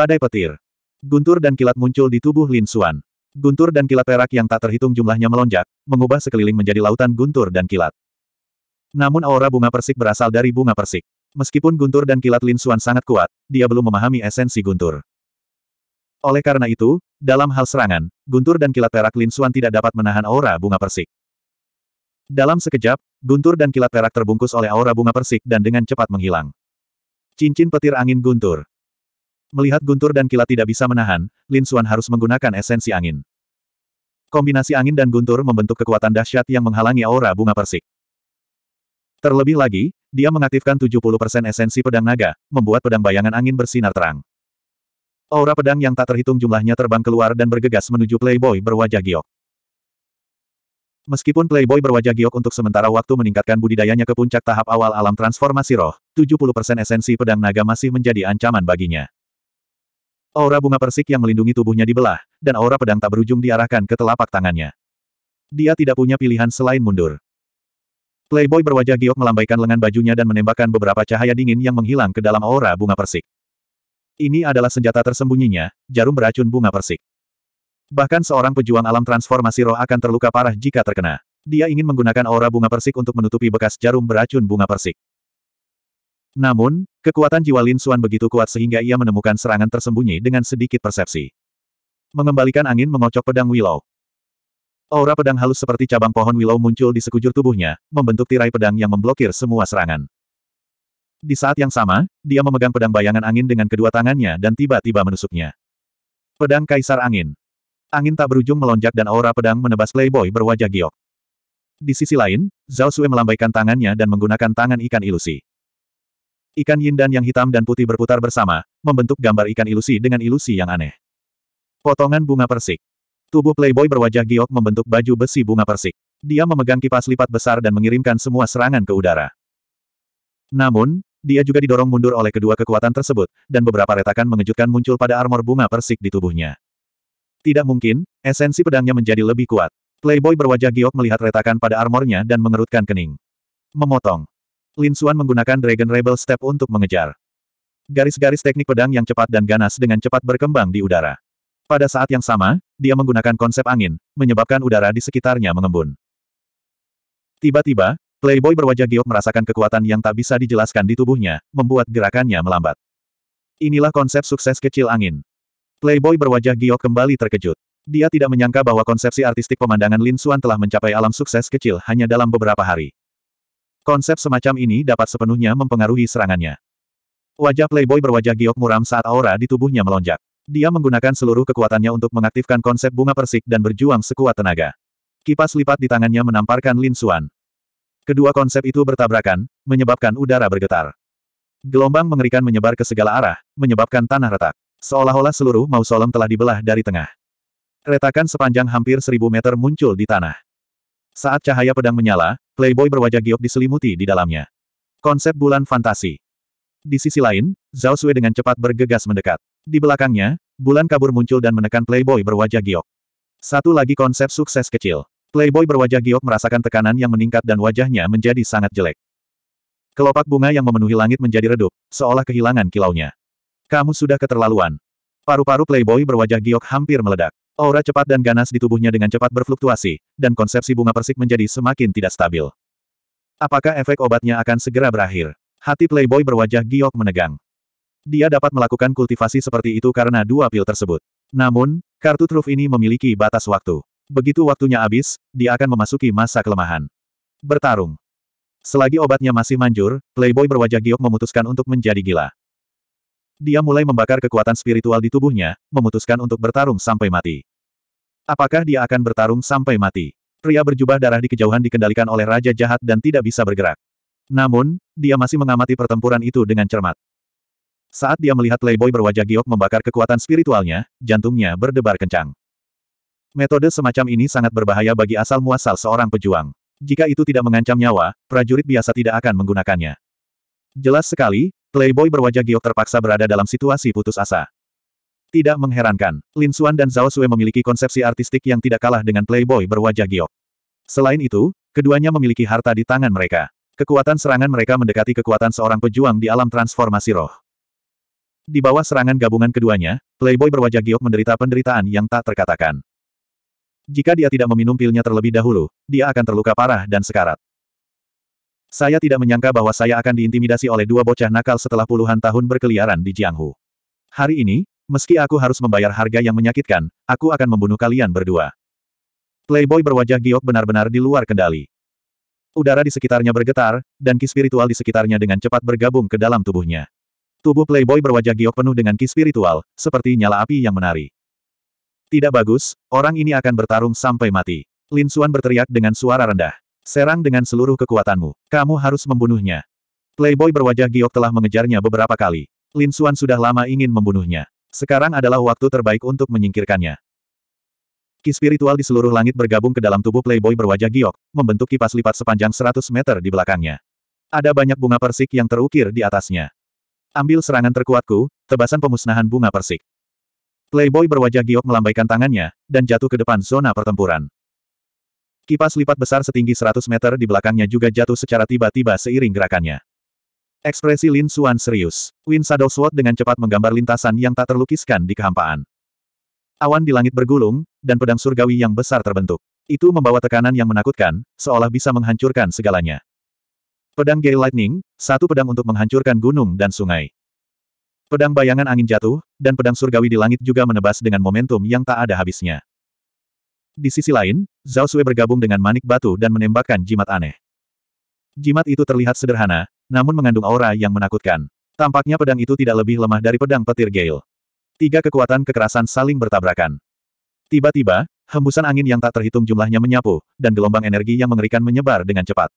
Badai petir. Guntur dan kilat muncul di tubuh Lin Xuan. Guntur dan kilat perak yang tak terhitung jumlahnya melonjak, mengubah sekeliling menjadi lautan guntur dan kilat. Namun aura bunga persik berasal dari bunga persik. Meskipun guntur dan kilat Lin Xuan sangat kuat, dia belum memahami esensi guntur. Oleh karena itu, dalam hal serangan, guntur dan kilat perak Lin Xuan tidak dapat menahan aura bunga persik. Dalam sekejap, guntur dan kilat perak terbungkus oleh aura bunga persik dan dengan cepat menghilang. Cincin petir angin guntur. Melihat guntur dan kilat tidak bisa menahan, Lin Xuan harus menggunakan esensi angin. Kombinasi angin dan guntur membentuk kekuatan dahsyat yang menghalangi aura bunga persik. Terlebih lagi, dia mengaktifkan 70% esensi pedang naga, membuat pedang bayangan angin bersinar terang. Aura pedang yang tak terhitung jumlahnya terbang keluar dan bergegas menuju Playboy berwajah giok. Meskipun Playboy berwajah giok untuk sementara waktu meningkatkan budidayanya ke puncak tahap awal alam transformasi roh, 70% esensi pedang naga masih menjadi ancaman baginya. Aura bunga persik yang melindungi tubuhnya dibelah, dan aura pedang tak berujung diarahkan ke telapak tangannya. Dia tidak punya pilihan selain mundur. Playboy berwajah giok melambaikan lengan bajunya dan menembakkan beberapa cahaya dingin yang menghilang ke dalam aura bunga persik. Ini adalah senjata tersembunyinya, jarum beracun bunga persik. Bahkan seorang pejuang alam transformasi roh akan terluka parah jika terkena. Dia ingin menggunakan aura bunga persik untuk menutupi bekas jarum beracun bunga persik. Namun, kekuatan jiwa Lin Xuan begitu kuat sehingga ia menemukan serangan tersembunyi dengan sedikit persepsi. Mengembalikan angin mengocok pedang Willow. Aura pedang halus seperti cabang pohon Willow muncul di sekujur tubuhnya, membentuk tirai pedang yang memblokir semua serangan. Di saat yang sama, dia memegang pedang bayangan angin dengan kedua tangannya dan tiba-tiba menusuknya. Pedang Kaisar Angin. Angin tak berujung melonjak dan aura pedang menebas playboy berwajah giok. Di sisi lain, Zhao Sui melambaikan tangannya dan menggunakan tangan ikan ilusi. Ikan yin dan yang hitam dan putih berputar bersama, membentuk gambar ikan ilusi dengan ilusi yang aneh. Potongan bunga persik. Tubuh playboy berwajah giok membentuk baju besi bunga persik. Dia memegang kipas lipat besar dan mengirimkan semua serangan ke udara. Namun, dia juga didorong mundur oleh kedua kekuatan tersebut, dan beberapa retakan mengejutkan muncul pada armor bunga persik di tubuhnya. Tidak mungkin, esensi pedangnya menjadi lebih kuat. Playboy berwajah giok melihat retakan pada armornya dan mengerutkan kening. Memotong. Lin Xuan menggunakan Dragon Rebel Step untuk mengejar. Garis-garis teknik pedang yang cepat dan ganas dengan cepat berkembang di udara. Pada saat yang sama, dia menggunakan konsep angin, menyebabkan udara di sekitarnya mengembun. Tiba-tiba, Playboy berwajah giok merasakan kekuatan yang tak bisa dijelaskan di tubuhnya, membuat gerakannya melambat. Inilah konsep sukses kecil angin. Playboy berwajah giok kembali terkejut. Dia tidak menyangka bahwa konsepsi artistik pemandangan Lin Suan telah mencapai alam sukses kecil hanya dalam beberapa hari. Konsep semacam ini dapat sepenuhnya mempengaruhi serangannya. Wajah Playboy berwajah giok muram saat aura di tubuhnya melonjak. Dia menggunakan seluruh kekuatannya untuk mengaktifkan konsep bunga persik dan berjuang sekuat tenaga. Kipas lipat di tangannya menamparkan Lin Suan. Kedua konsep itu bertabrakan, menyebabkan udara bergetar. Gelombang mengerikan menyebar ke segala arah, menyebabkan tanah retak. Seolah-olah seluruh mausolem telah dibelah dari tengah. Retakan sepanjang hampir seribu meter muncul di tanah. Saat cahaya pedang menyala, Playboy berwajah giok diselimuti di dalamnya. Konsep bulan fantasi. Di sisi lain, Zhao Sui dengan cepat bergegas mendekat. Di belakangnya, bulan kabur muncul dan menekan Playboy berwajah giok. Satu lagi konsep sukses kecil. Playboy berwajah giok merasakan tekanan yang meningkat dan wajahnya menjadi sangat jelek. Kelopak bunga yang memenuhi langit menjadi redup, seolah kehilangan kilaunya. Kamu sudah keterlaluan. Paru-paru Playboy berwajah giok hampir meledak. Aura cepat dan ganas di tubuhnya dengan cepat berfluktuasi, dan konsepsi bunga persik menjadi semakin tidak stabil. Apakah efek obatnya akan segera berakhir? Hati Playboy berwajah giok menegang. Dia dapat melakukan kultivasi seperti itu karena dua pil tersebut. Namun, kartu truf ini memiliki batas waktu. Begitu waktunya habis, dia akan memasuki masa kelemahan. Bertarung. Selagi obatnya masih manjur, Playboy berwajah giok memutuskan untuk menjadi gila. Dia mulai membakar kekuatan spiritual di tubuhnya, memutuskan untuk bertarung sampai mati. Apakah dia akan bertarung sampai mati? Pria berjubah darah di kejauhan dikendalikan oleh Raja Jahat dan tidak bisa bergerak. Namun, dia masih mengamati pertempuran itu dengan cermat. Saat dia melihat Playboy berwajah giok membakar kekuatan spiritualnya, jantungnya berdebar kencang. Metode semacam ini sangat berbahaya bagi asal-muasal seorang pejuang. Jika itu tidak mengancam nyawa, prajurit biasa tidak akan menggunakannya. Jelas sekali, Playboy berwajah giok terpaksa berada dalam situasi putus asa. Tidak mengherankan, Lin Xuan dan Zhao Sui memiliki konsepsi artistik yang tidak kalah dengan playboy berwajah giok. Selain itu, keduanya memiliki harta di tangan mereka. Kekuatan serangan mereka mendekati kekuatan seorang pejuang di alam transformasi roh. Di bawah serangan gabungan keduanya, playboy berwajah giok menderita penderitaan yang tak terkatakan. Jika dia tidak meminum pilnya terlebih dahulu, dia akan terluka parah dan sekarat. Saya tidak menyangka bahwa saya akan diintimidasi oleh dua bocah nakal setelah puluhan tahun berkeliaran di Jianghu. Hari ini, meski aku harus membayar harga yang menyakitkan, aku akan membunuh kalian berdua. Playboy berwajah giok benar-benar di luar kendali. Udara di sekitarnya bergetar, dan ki spiritual di sekitarnya dengan cepat bergabung ke dalam tubuhnya. Tubuh Playboy berwajah giok penuh dengan ki spiritual, seperti nyala api yang menari. Tidak bagus, orang ini akan bertarung sampai mati. Lin Xuan berteriak dengan suara rendah. Serang dengan seluruh kekuatanmu. Kamu harus membunuhnya. Playboy berwajah giok telah mengejarnya beberapa kali. Lin Xuan sudah lama ingin membunuhnya. Sekarang adalah waktu terbaik untuk menyingkirkannya. Ki spiritual di seluruh langit bergabung ke dalam tubuh playboy berwajah giok, membentuk kipas lipat sepanjang 100 meter di belakangnya. Ada banyak bunga persik yang terukir di atasnya. Ambil serangan terkuatku, tebasan pemusnahan bunga persik. Playboy berwajah giok melambaikan tangannya, dan jatuh ke depan zona pertempuran. Kipas lipat besar setinggi 100 meter di belakangnya juga jatuh secara tiba-tiba seiring gerakannya. Ekspresi Lin Suan serius. Win Shadow Sword dengan cepat menggambar lintasan yang tak terlukiskan di kehampaan. Awan di langit bergulung, dan pedang surgawi yang besar terbentuk. Itu membawa tekanan yang menakutkan, seolah bisa menghancurkan segalanya. Pedang Gale Lightning, satu pedang untuk menghancurkan gunung dan sungai. Pedang bayangan angin jatuh, dan pedang surgawi di langit juga menebas dengan momentum yang tak ada habisnya. Di sisi lain, Zhao Sui bergabung dengan Manik Batu dan menembakkan jimat aneh. Jimat itu terlihat sederhana, namun mengandung aura yang menakutkan. Tampaknya pedang itu tidak lebih lemah dari pedang petir Gale. Tiga kekuatan kekerasan saling bertabrakan. Tiba-tiba, hembusan angin yang tak terhitung jumlahnya menyapu, dan gelombang energi yang mengerikan menyebar dengan cepat.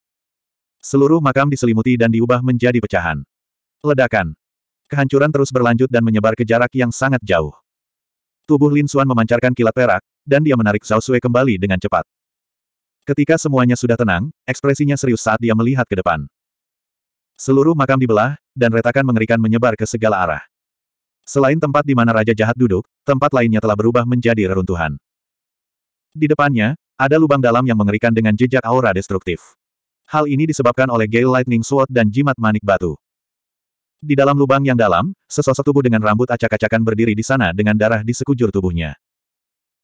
Seluruh makam diselimuti dan diubah menjadi pecahan. Ledakan. Kehancuran terus berlanjut dan menyebar ke jarak yang sangat jauh. Tubuh Lin Xuan memancarkan kilat perak, dan dia menarik Zhao Sui kembali dengan cepat. Ketika semuanya sudah tenang, ekspresinya serius saat dia melihat ke depan. Seluruh makam dibelah, dan retakan mengerikan menyebar ke segala arah. Selain tempat di mana Raja Jahat duduk, tempat lainnya telah berubah menjadi reruntuhan. Di depannya, ada lubang dalam yang mengerikan dengan jejak aura destruktif. Hal ini disebabkan oleh Gale Lightning Sword dan jimat manik batu. Di dalam lubang yang dalam, sesosok tubuh dengan rambut acak-acakan berdiri di sana dengan darah di sekujur tubuhnya.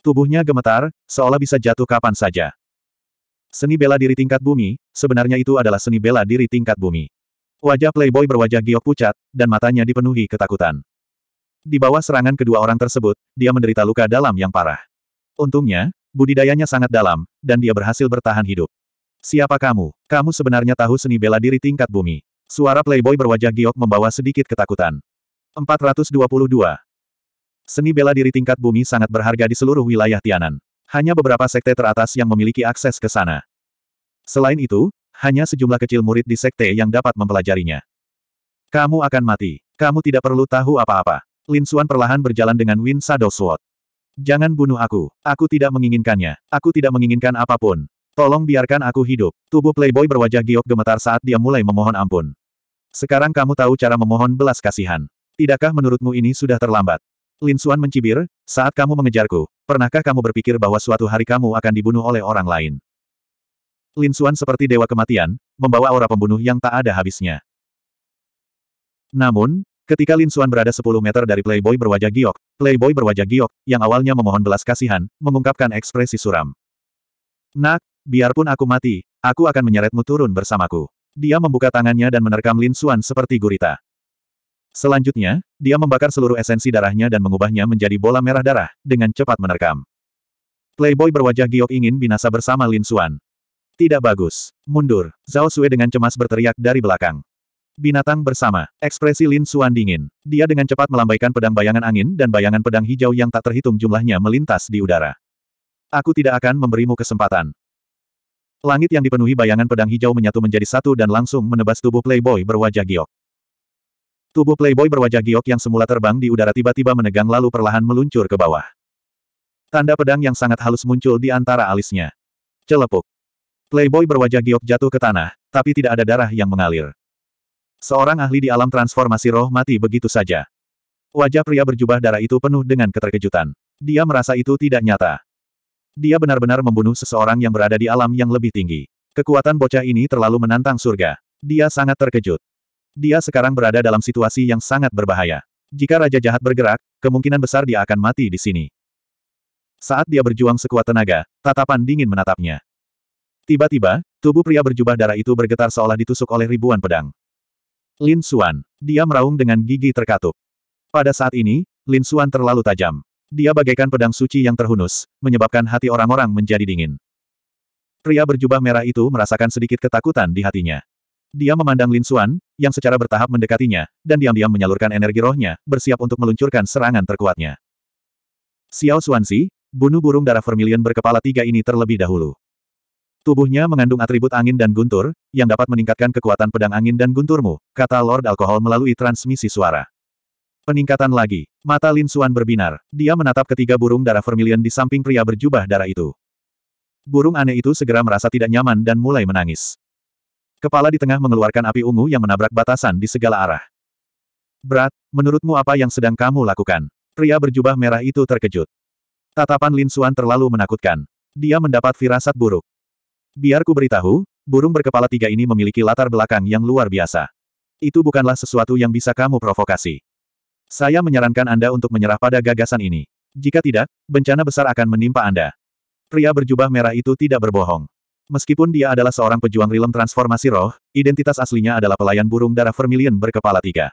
Tubuhnya gemetar, seolah bisa jatuh kapan saja. Seni bela diri tingkat bumi, sebenarnya itu adalah seni bela diri tingkat bumi. Wajah playboy berwajah giok pucat, dan matanya dipenuhi ketakutan. Di bawah serangan kedua orang tersebut, dia menderita luka dalam yang parah. Untungnya, budidayanya sangat dalam, dan dia berhasil bertahan hidup. Siapa kamu? Kamu sebenarnya tahu seni bela diri tingkat bumi. Suara playboy berwajah giok membawa sedikit ketakutan. 422. Seni bela diri tingkat bumi sangat berharga di seluruh wilayah Tianan. Hanya beberapa sekte teratas yang memiliki akses ke sana. Selain itu, hanya sejumlah kecil murid di sekte yang dapat mempelajarinya. Kamu akan mati. Kamu tidak perlu tahu apa-apa. Lin Suan perlahan berjalan dengan Win Shadow Sword. Jangan bunuh aku. Aku tidak menginginkannya. Aku tidak menginginkan apapun. Tolong biarkan aku hidup. Tubuh Playboy berwajah giok gemetar saat dia mulai memohon ampun. Sekarang kamu tahu cara memohon belas kasihan. Tidakkah menurutmu ini sudah terlambat? Lin Suan mencibir, saat kamu mengejarku, pernahkah kamu berpikir bahwa suatu hari kamu akan dibunuh oleh orang lain? Lin Suan seperti dewa kematian, membawa aura pembunuh yang tak ada habisnya. Namun, ketika Lin Suan berada 10 meter dari Playboy berwajah giok, Playboy berwajah giok, yang awalnya memohon belas kasihan, mengungkapkan ekspresi suram. Nak, biarpun aku mati, aku akan menyeretmu turun bersamaku. Dia membuka tangannya dan menerkam Lin Suan seperti gurita. Selanjutnya, dia membakar seluruh esensi darahnya dan mengubahnya menjadi bola merah darah, dengan cepat menerkam. Playboy berwajah giok ingin binasa bersama Lin Xuan. Tidak bagus. Mundur. Zhao Sui dengan cemas berteriak dari belakang. Binatang bersama. Ekspresi Lin Xuan dingin. Dia dengan cepat melambaikan pedang bayangan angin dan bayangan pedang hijau yang tak terhitung jumlahnya melintas di udara. Aku tidak akan memberimu kesempatan. Langit yang dipenuhi bayangan pedang hijau menyatu menjadi satu dan langsung menebas tubuh Playboy berwajah giok. Tubuh playboy berwajah giok yang semula terbang di udara tiba-tiba menegang lalu perlahan meluncur ke bawah. Tanda pedang yang sangat halus muncul di antara alisnya. Celepuk. Playboy berwajah giok jatuh ke tanah, tapi tidak ada darah yang mengalir. Seorang ahli di alam transformasi roh mati begitu saja. Wajah pria berjubah darah itu penuh dengan keterkejutan. Dia merasa itu tidak nyata. Dia benar-benar membunuh seseorang yang berada di alam yang lebih tinggi. Kekuatan bocah ini terlalu menantang surga. Dia sangat terkejut. Dia sekarang berada dalam situasi yang sangat berbahaya. Jika Raja Jahat bergerak, kemungkinan besar dia akan mati di sini. Saat dia berjuang sekuat tenaga, tatapan dingin menatapnya. Tiba-tiba, tubuh pria berjubah darah itu bergetar seolah ditusuk oleh ribuan pedang. Lin Xuan. Dia meraung dengan gigi terkatup. Pada saat ini, Lin Xuan terlalu tajam. Dia bagaikan pedang suci yang terhunus, menyebabkan hati orang-orang menjadi dingin. Pria berjubah merah itu merasakan sedikit ketakutan di hatinya. Dia memandang Lin Xuan, yang secara bertahap mendekatinya, dan diam-diam menyalurkan energi rohnya, bersiap untuk meluncurkan serangan terkuatnya. Xiao Xuanzi, bunuh burung darah vermilion berkepala tiga ini terlebih dahulu. Tubuhnya mengandung atribut angin dan guntur, yang dapat meningkatkan kekuatan pedang angin dan gunturmu, kata Lord Alkohol melalui transmisi suara. Peningkatan lagi. Mata Lin Xuan berbinar. Dia menatap ketiga burung darah vermilion di samping pria berjubah darah itu. Burung aneh itu segera merasa tidak nyaman dan mulai menangis. Kepala di tengah mengeluarkan api ungu yang menabrak batasan di segala arah. Berat, menurutmu apa yang sedang kamu lakukan? Pria berjubah merah itu terkejut. Tatapan Lin Suan terlalu menakutkan. Dia mendapat firasat buruk. Biarku beritahu, burung berkepala tiga ini memiliki latar belakang yang luar biasa. Itu bukanlah sesuatu yang bisa kamu provokasi. Saya menyarankan Anda untuk menyerah pada gagasan ini. Jika tidak, bencana besar akan menimpa Anda. Pria berjubah merah itu tidak berbohong. Meskipun dia adalah seorang pejuang rilem transformasi roh, identitas aslinya adalah pelayan burung darah vermilion berkepala tiga.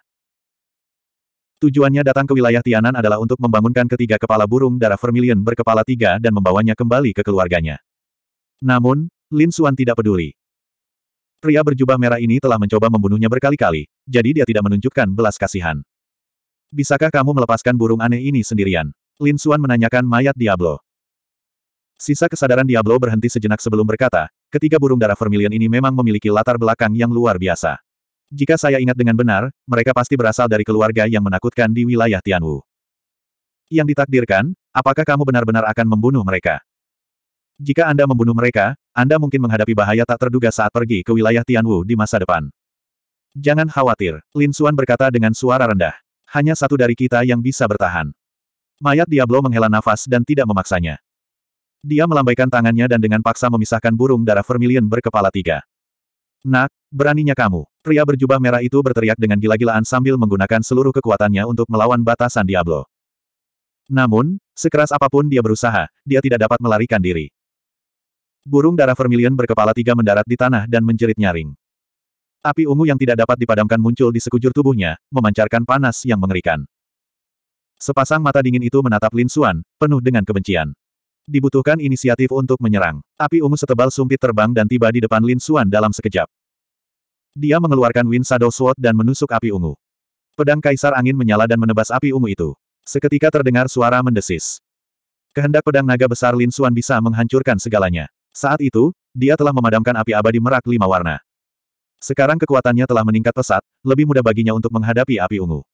Tujuannya datang ke wilayah Tianan adalah untuk membangunkan ketiga kepala burung darah vermilion berkepala tiga dan membawanya kembali ke keluarganya. Namun, Lin Xuan tidak peduli. Pria berjubah merah ini telah mencoba membunuhnya berkali-kali, jadi dia tidak menunjukkan belas kasihan. Bisakah kamu melepaskan burung aneh ini sendirian? Lin Xuan menanyakan mayat Diablo. Sisa kesadaran Diablo berhenti sejenak sebelum berkata, ketiga burung darah vermilion ini memang memiliki latar belakang yang luar biasa. Jika saya ingat dengan benar, mereka pasti berasal dari keluarga yang menakutkan di wilayah Tianwu. Yang ditakdirkan, apakah kamu benar-benar akan membunuh mereka? Jika Anda membunuh mereka, Anda mungkin menghadapi bahaya tak terduga saat pergi ke wilayah Tianwu di masa depan. Jangan khawatir, Lin Xuan berkata dengan suara rendah. Hanya satu dari kita yang bisa bertahan. Mayat Diablo menghela nafas dan tidak memaksanya. Dia melambaikan tangannya dan dengan paksa memisahkan burung darah vermilion berkepala tiga. Nak, beraninya kamu. Pria berjubah merah itu berteriak dengan gila-gilaan sambil menggunakan seluruh kekuatannya untuk melawan batasan Diablo. Namun, sekeras apapun dia berusaha, dia tidak dapat melarikan diri. Burung darah vermilion berkepala tiga mendarat di tanah dan menjerit nyaring. Api ungu yang tidak dapat dipadamkan muncul di sekujur tubuhnya, memancarkan panas yang mengerikan. Sepasang mata dingin itu menatap Lin Xuan, penuh dengan kebencian. Dibutuhkan inisiatif untuk menyerang. Api ungu setebal sumpit terbang dan tiba di depan Lin Xuan dalam sekejap. Dia mengeluarkan Wind Shadow Sword dan menusuk api ungu. Pedang Kaisar Angin menyala dan menebas api ungu itu. Seketika terdengar suara mendesis. Kehendak pedang naga besar Lin Xuan bisa menghancurkan segalanya. Saat itu, dia telah memadamkan api abadi merak lima warna. Sekarang kekuatannya telah meningkat pesat, lebih mudah baginya untuk menghadapi api ungu.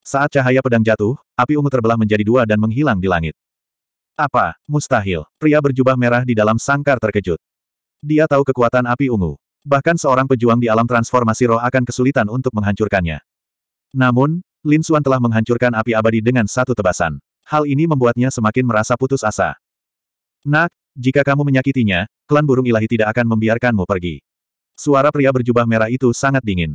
Saat cahaya pedang jatuh, api ungu terbelah menjadi dua dan menghilang di langit. Apa? Mustahil. Pria berjubah merah di dalam sangkar terkejut. Dia tahu kekuatan api ungu. Bahkan seorang pejuang di alam transformasi roh akan kesulitan untuk menghancurkannya. Namun, Lin Xuan telah menghancurkan api abadi dengan satu tebasan. Hal ini membuatnya semakin merasa putus asa. Nak, jika kamu menyakitinya, klan burung ilahi tidak akan membiarkanmu pergi. Suara pria berjubah merah itu sangat dingin.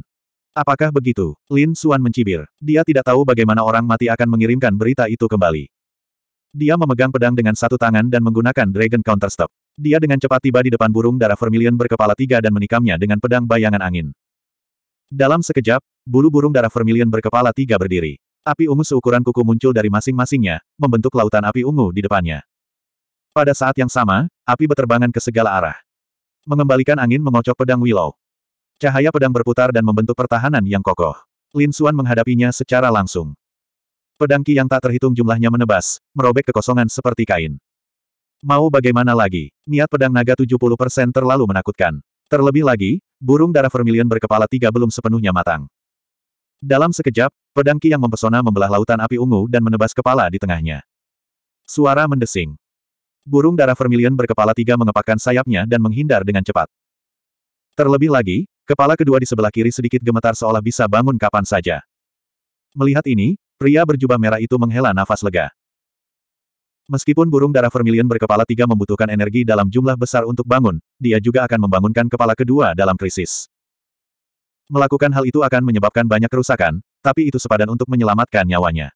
Apakah begitu? Lin Xuan mencibir. Dia tidak tahu bagaimana orang mati akan mengirimkan berita itu kembali. Dia memegang pedang dengan satu tangan dan menggunakan Dragon Counter Step. Dia dengan cepat tiba di depan burung darah vermilion berkepala tiga dan menikamnya dengan pedang bayangan angin. Dalam sekejap, bulu burung darah vermilion berkepala tiga berdiri. Api ungu seukuran kuku muncul dari masing-masingnya, membentuk lautan api ungu di depannya. Pada saat yang sama, api beterbangan ke segala arah. Mengembalikan angin mengocok pedang Willow. Cahaya pedang berputar dan membentuk pertahanan yang kokoh. Lin Suan menghadapinya secara langsung. Pedang Ki yang tak terhitung jumlahnya menebas, merobek kekosongan seperti kain. Mau bagaimana lagi, niat pedang naga 70% terlalu menakutkan. Terlebih lagi, burung darah vermilion berkepala tiga belum sepenuhnya matang. Dalam sekejap, pedang Ki yang mempesona membelah lautan api ungu dan menebas kepala di tengahnya. Suara mendesing. Burung darah vermilion berkepala tiga mengepakkan sayapnya dan menghindar dengan cepat. Terlebih lagi, kepala kedua di sebelah kiri sedikit gemetar seolah bisa bangun kapan saja. Melihat ini, Pria berjubah merah itu menghela nafas lega. Meskipun burung darah vermilion berkepala tiga membutuhkan energi dalam jumlah besar untuk bangun, dia juga akan membangunkan kepala kedua dalam krisis. Melakukan hal itu akan menyebabkan banyak kerusakan, tapi itu sepadan untuk menyelamatkan nyawanya.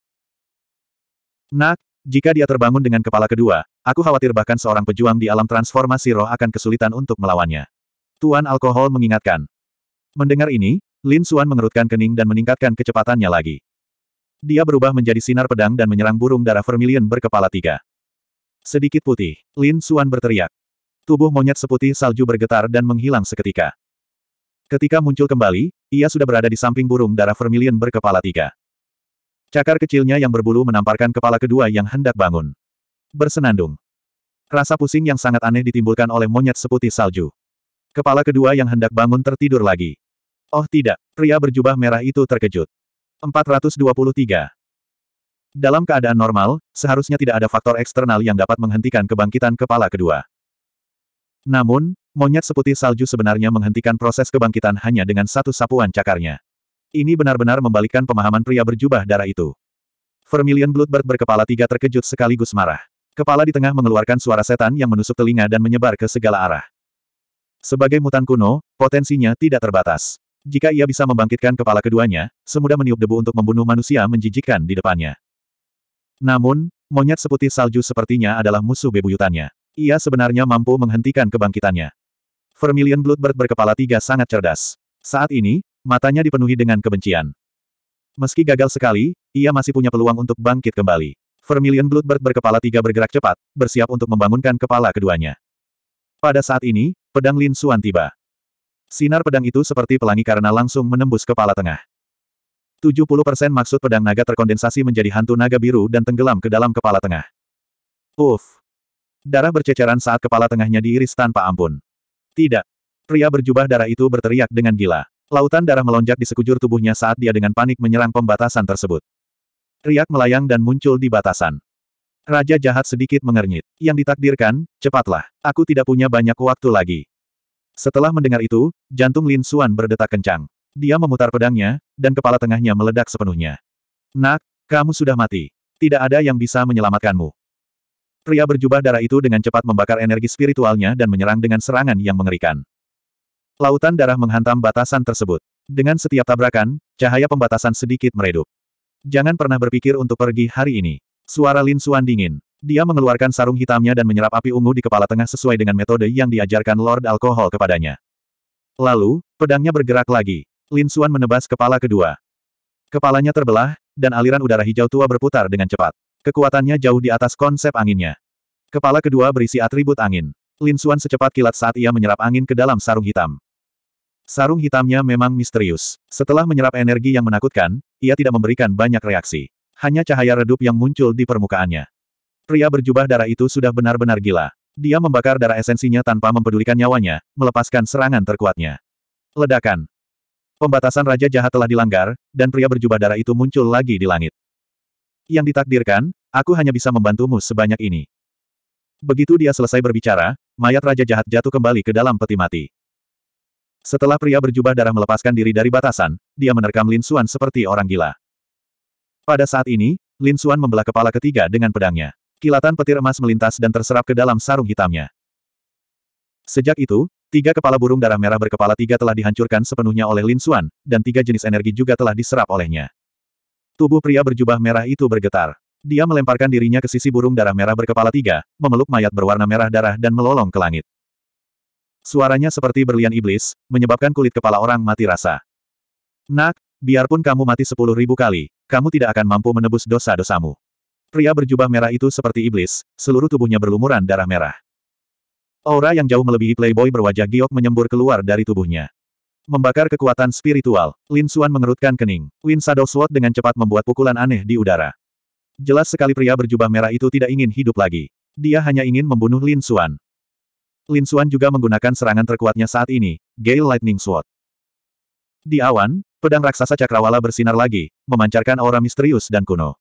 Nak, jika dia terbangun dengan kepala kedua, aku khawatir bahkan seorang pejuang di alam transformasi roh akan kesulitan untuk melawannya. Tuan Alkohol mengingatkan. Mendengar ini, Lin Suan mengerutkan kening dan meningkatkan kecepatannya lagi. Dia berubah menjadi sinar pedang dan menyerang burung darah vermilion berkepala tiga. Sedikit putih, Lin Suan berteriak. Tubuh monyet seputih salju bergetar dan menghilang seketika. Ketika muncul kembali, ia sudah berada di samping burung darah vermilion berkepala tiga. Cakar kecilnya yang berbulu menamparkan kepala kedua yang hendak bangun. Bersenandung. Rasa pusing yang sangat aneh ditimbulkan oleh monyet seputih salju. Kepala kedua yang hendak bangun tertidur lagi. Oh tidak, pria berjubah merah itu terkejut. 423. Dalam keadaan normal, seharusnya tidak ada faktor eksternal yang dapat menghentikan kebangkitan kepala kedua. Namun, monyet seputih salju sebenarnya menghentikan proses kebangkitan hanya dengan satu sapuan cakarnya. Ini benar-benar membalikkan pemahaman pria berjubah darah itu. Vermilion Bloodbird berkepala tiga terkejut sekaligus marah. Kepala di tengah mengeluarkan suara setan yang menusuk telinga dan menyebar ke segala arah. Sebagai mutan kuno, potensinya tidak terbatas. Jika ia bisa membangkitkan kepala keduanya, semudah meniup debu untuk membunuh manusia menjijikkan di depannya. Namun, monyet seputih salju sepertinya adalah musuh bebuyutannya. Ia sebenarnya mampu menghentikan kebangkitannya. Vermilion Bloodbird berkepala tiga sangat cerdas. Saat ini, matanya dipenuhi dengan kebencian. Meski gagal sekali, ia masih punya peluang untuk bangkit kembali. Vermilion Bloodbird berkepala tiga bergerak cepat, bersiap untuk membangunkan kepala keduanya. Pada saat ini, pedang Lin Suan tiba. Sinar pedang itu seperti pelangi karena langsung menembus kepala tengah. 70% maksud pedang naga terkondensasi menjadi hantu naga biru dan tenggelam ke dalam kepala tengah. Uff. Darah berceceran saat kepala tengahnya diiris tanpa ampun. Tidak. Pria berjubah darah itu berteriak dengan gila. Lautan darah melonjak di sekujur tubuhnya saat dia dengan panik menyerang pembatasan tersebut. Riak melayang dan muncul di batasan. Raja jahat sedikit mengernyit. Yang ditakdirkan, cepatlah. Aku tidak punya banyak waktu lagi. Setelah mendengar itu, jantung Lin Suan berdetak kencang. Dia memutar pedangnya, dan kepala tengahnya meledak sepenuhnya. Nak, kamu sudah mati. Tidak ada yang bisa menyelamatkanmu. Pria berjubah darah itu dengan cepat membakar energi spiritualnya dan menyerang dengan serangan yang mengerikan. Lautan darah menghantam batasan tersebut. Dengan setiap tabrakan, cahaya pembatasan sedikit meredup. Jangan pernah berpikir untuk pergi hari ini. Suara Lin Suan dingin. Dia mengeluarkan sarung hitamnya dan menyerap api ungu di kepala tengah sesuai dengan metode yang diajarkan Lord Alkohol kepadanya. Lalu, pedangnya bergerak lagi. Lin Xuan menebas kepala kedua. Kepalanya terbelah, dan aliran udara hijau tua berputar dengan cepat. Kekuatannya jauh di atas konsep anginnya. Kepala kedua berisi atribut angin. Lin Xuan secepat kilat saat ia menyerap angin ke dalam sarung hitam. Sarung hitamnya memang misterius. Setelah menyerap energi yang menakutkan, ia tidak memberikan banyak reaksi. Hanya cahaya redup yang muncul di permukaannya. Pria berjubah darah itu sudah benar-benar gila. Dia membakar darah esensinya tanpa mempedulikan nyawanya, melepaskan serangan terkuatnya. Ledakan. Pembatasan Raja Jahat telah dilanggar, dan pria berjubah darah itu muncul lagi di langit. Yang ditakdirkan, aku hanya bisa membantumu sebanyak ini. Begitu dia selesai berbicara, mayat Raja Jahat jatuh kembali ke dalam peti mati. Setelah pria berjubah darah melepaskan diri dari batasan, dia menerkam Lin Suan seperti orang gila. Pada saat ini, Lin Suan membelah kepala ketiga dengan pedangnya. Kilatan petir emas melintas dan terserap ke dalam sarung hitamnya. Sejak itu, tiga kepala burung darah merah berkepala tiga telah dihancurkan sepenuhnya oleh Lin Xuan, dan tiga jenis energi juga telah diserap olehnya. Tubuh pria berjubah merah itu bergetar. Dia melemparkan dirinya ke sisi burung darah merah berkepala tiga, memeluk mayat berwarna merah darah dan melolong ke langit. Suaranya seperti berlian iblis, menyebabkan kulit kepala orang mati rasa. Nak, biarpun kamu mati sepuluh ribu kali, kamu tidak akan mampu menebus dosa-dosamu. Pria berjubah merah itu seperti iblis, seluruh tubuhnya berlumuran darah merah. Aura yang jauh melebihi playboy berwajah giok menyembur keluar dari tubuhnya. Membakar kekuatan spiritual, Lin Suan mengerutkan kening. Win Shadow Sword dengan cepat membuat pukulan aneh di udara. Jelas sekali pria berjubah merah itu tidak ingin hidup lagi. Dia hanya ingin membunuh Lin Suan. Lin Suan juga menggunakan serangan terkuatnya saat ini, Gale Lightning Sword. Di awan, pedang raksasa cakrawala bersinar lagi, memancarkan aura misterius dan kuno.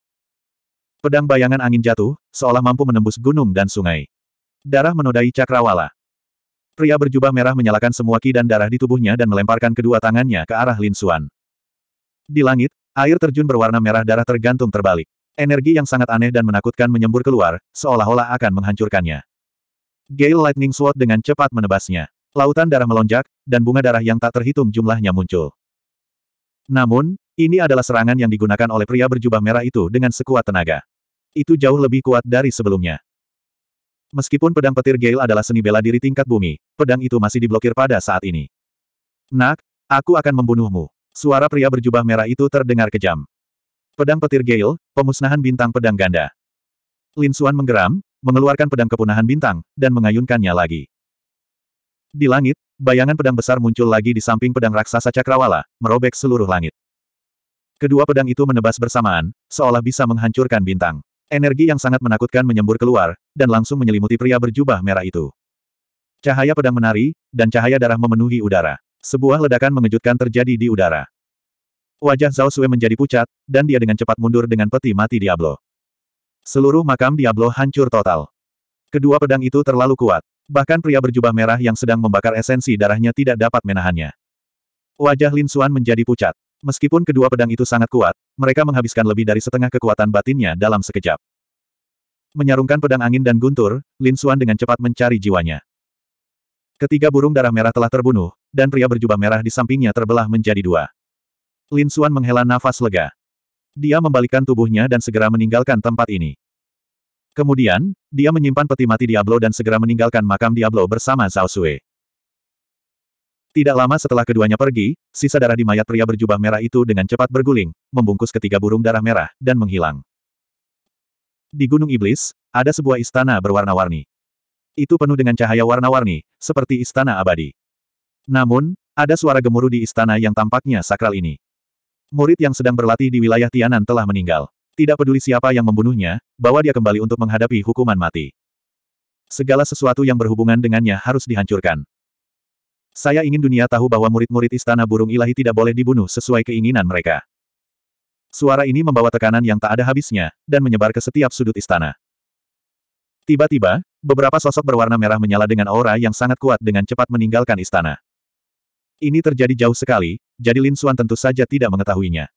Pedang bayangan angin jatuh, seolah mampu menembus gunung dan sungai. Darah menodai cakrawala. Pria berjubah merah menyalakan semua ki dan darah di tubuhnya dan melemparkan kedua tangannya ke arah Lin Xuan. Di langit, air terjun berwarna merah darah tergantung terbalik. Energi yang sangat aneh dan menakutkan menyembur keluar, seolah-olah akan menghancurkannya. Gale Lightning Sword dengan cepat menebasnya. Lautan darah melonjak, dan bunga darah yang tak terhitung jumlahnya muncul. Namun, ini adalah serangan yang digunakan oleh pria berjubah merah itu dengan sekuat tenaga. Itu jauh lebih kuat dari sebelumnya. Meskipun pedang petir Gale adalah seni bela diri tingkat bumi, pedang itu masih diblokir pada saat ini. Nak, aku akan membunuhmu. Suara pria berjubah merah itu terdengar kejam. Pedang petir Gale, pemusnahan bintang pedang ganda. Lin Suan menggeram, mengeluarkan pedang kepunahan bintang, dan mengayunkannya lagi. Di langit, bayangan pedang besar muncul lagi di samping pedang raksasa cakrawala, merobek seluruh langit. Kedua pedang itu menebas bersamaan, seolah bisa menghancurkan bintang. Energi yang sangat menakutkan menyembur keluar, dan langsung menyelimuti pria berjubah merah itu. Cahaya pedang menari, dan cahaya darah memenuhi udara. Sebuah ledakan mengejutkan terjadi di udara. Wajah Zhao Sui menjadi pucat, dan dia dengan cepat mundur dengan peti mati Diablo. Seluruh makam Diablo hancur total. Kedua pedang itu terlalu kuat. Bahkan pria berjubah merah yang sedang membakar esensi darahnya tidak dapat menahannya. Wajah Lin Xuan menjadi pucat. Meskipun kedua pedang itu sangat kuat, mereka menghabiskan lebih dari setengah kekuatan batinnya dalam sekejap. Menyarungkan pedang angin dan guntur, Lin Xuan dengan cepat mencari jiwanya. Ketiga burung darah merah telah terbunuh, dan pria berjubah merah di sampingnya terbelah menjadi dua. Lin Xuan menghela nafas lega. Dia membalikkan tubuhnya dan segera meninggalkan tempat ini. Kemudian, dia menyimpan peti mati Diablo dan segera meninggalkan makam Diablo bersama Zhao Sui. Tidak lama setelah keduanya pergi, sisa darah di mayat pria berjubah merah itu dengan cepat berguling, membungkus ketiga burung darah merah, dan menghilang. Di Gunung Iblis, ada sebuah istana berwarna-warni. Itu penuh dengan cahaya warna-warni, seperti istana abadi. Namun, ada suara gemuruh di istana yang tampaknya sakral ini. Murid yang sedang berlatih di wilayah Tianan telah meninggal. Tidak peduli siapa yang membunuhnya, bawa dia kembali untuk menghadapi hukuman mati. Segala sesuatu yang berhubungan dengannya harus dihancurkan. Saya ingin dunia tahu bahwa murid-murid istana burung ilahi tidak boleh dibunuh sesuai keinginan mereka. Suara ini membawa tekanan yang tak ada habisnya, dan menyebar ke setiap sudut istana. Tiba-tiba, beberapa sosok berwarna merah menyala dengan aura yang sangat kuat dengan cepat meninggalkan istana. Ini terjadi jauh sekali, jadi Lin Xuan tentu saja tidak mengetahuinya.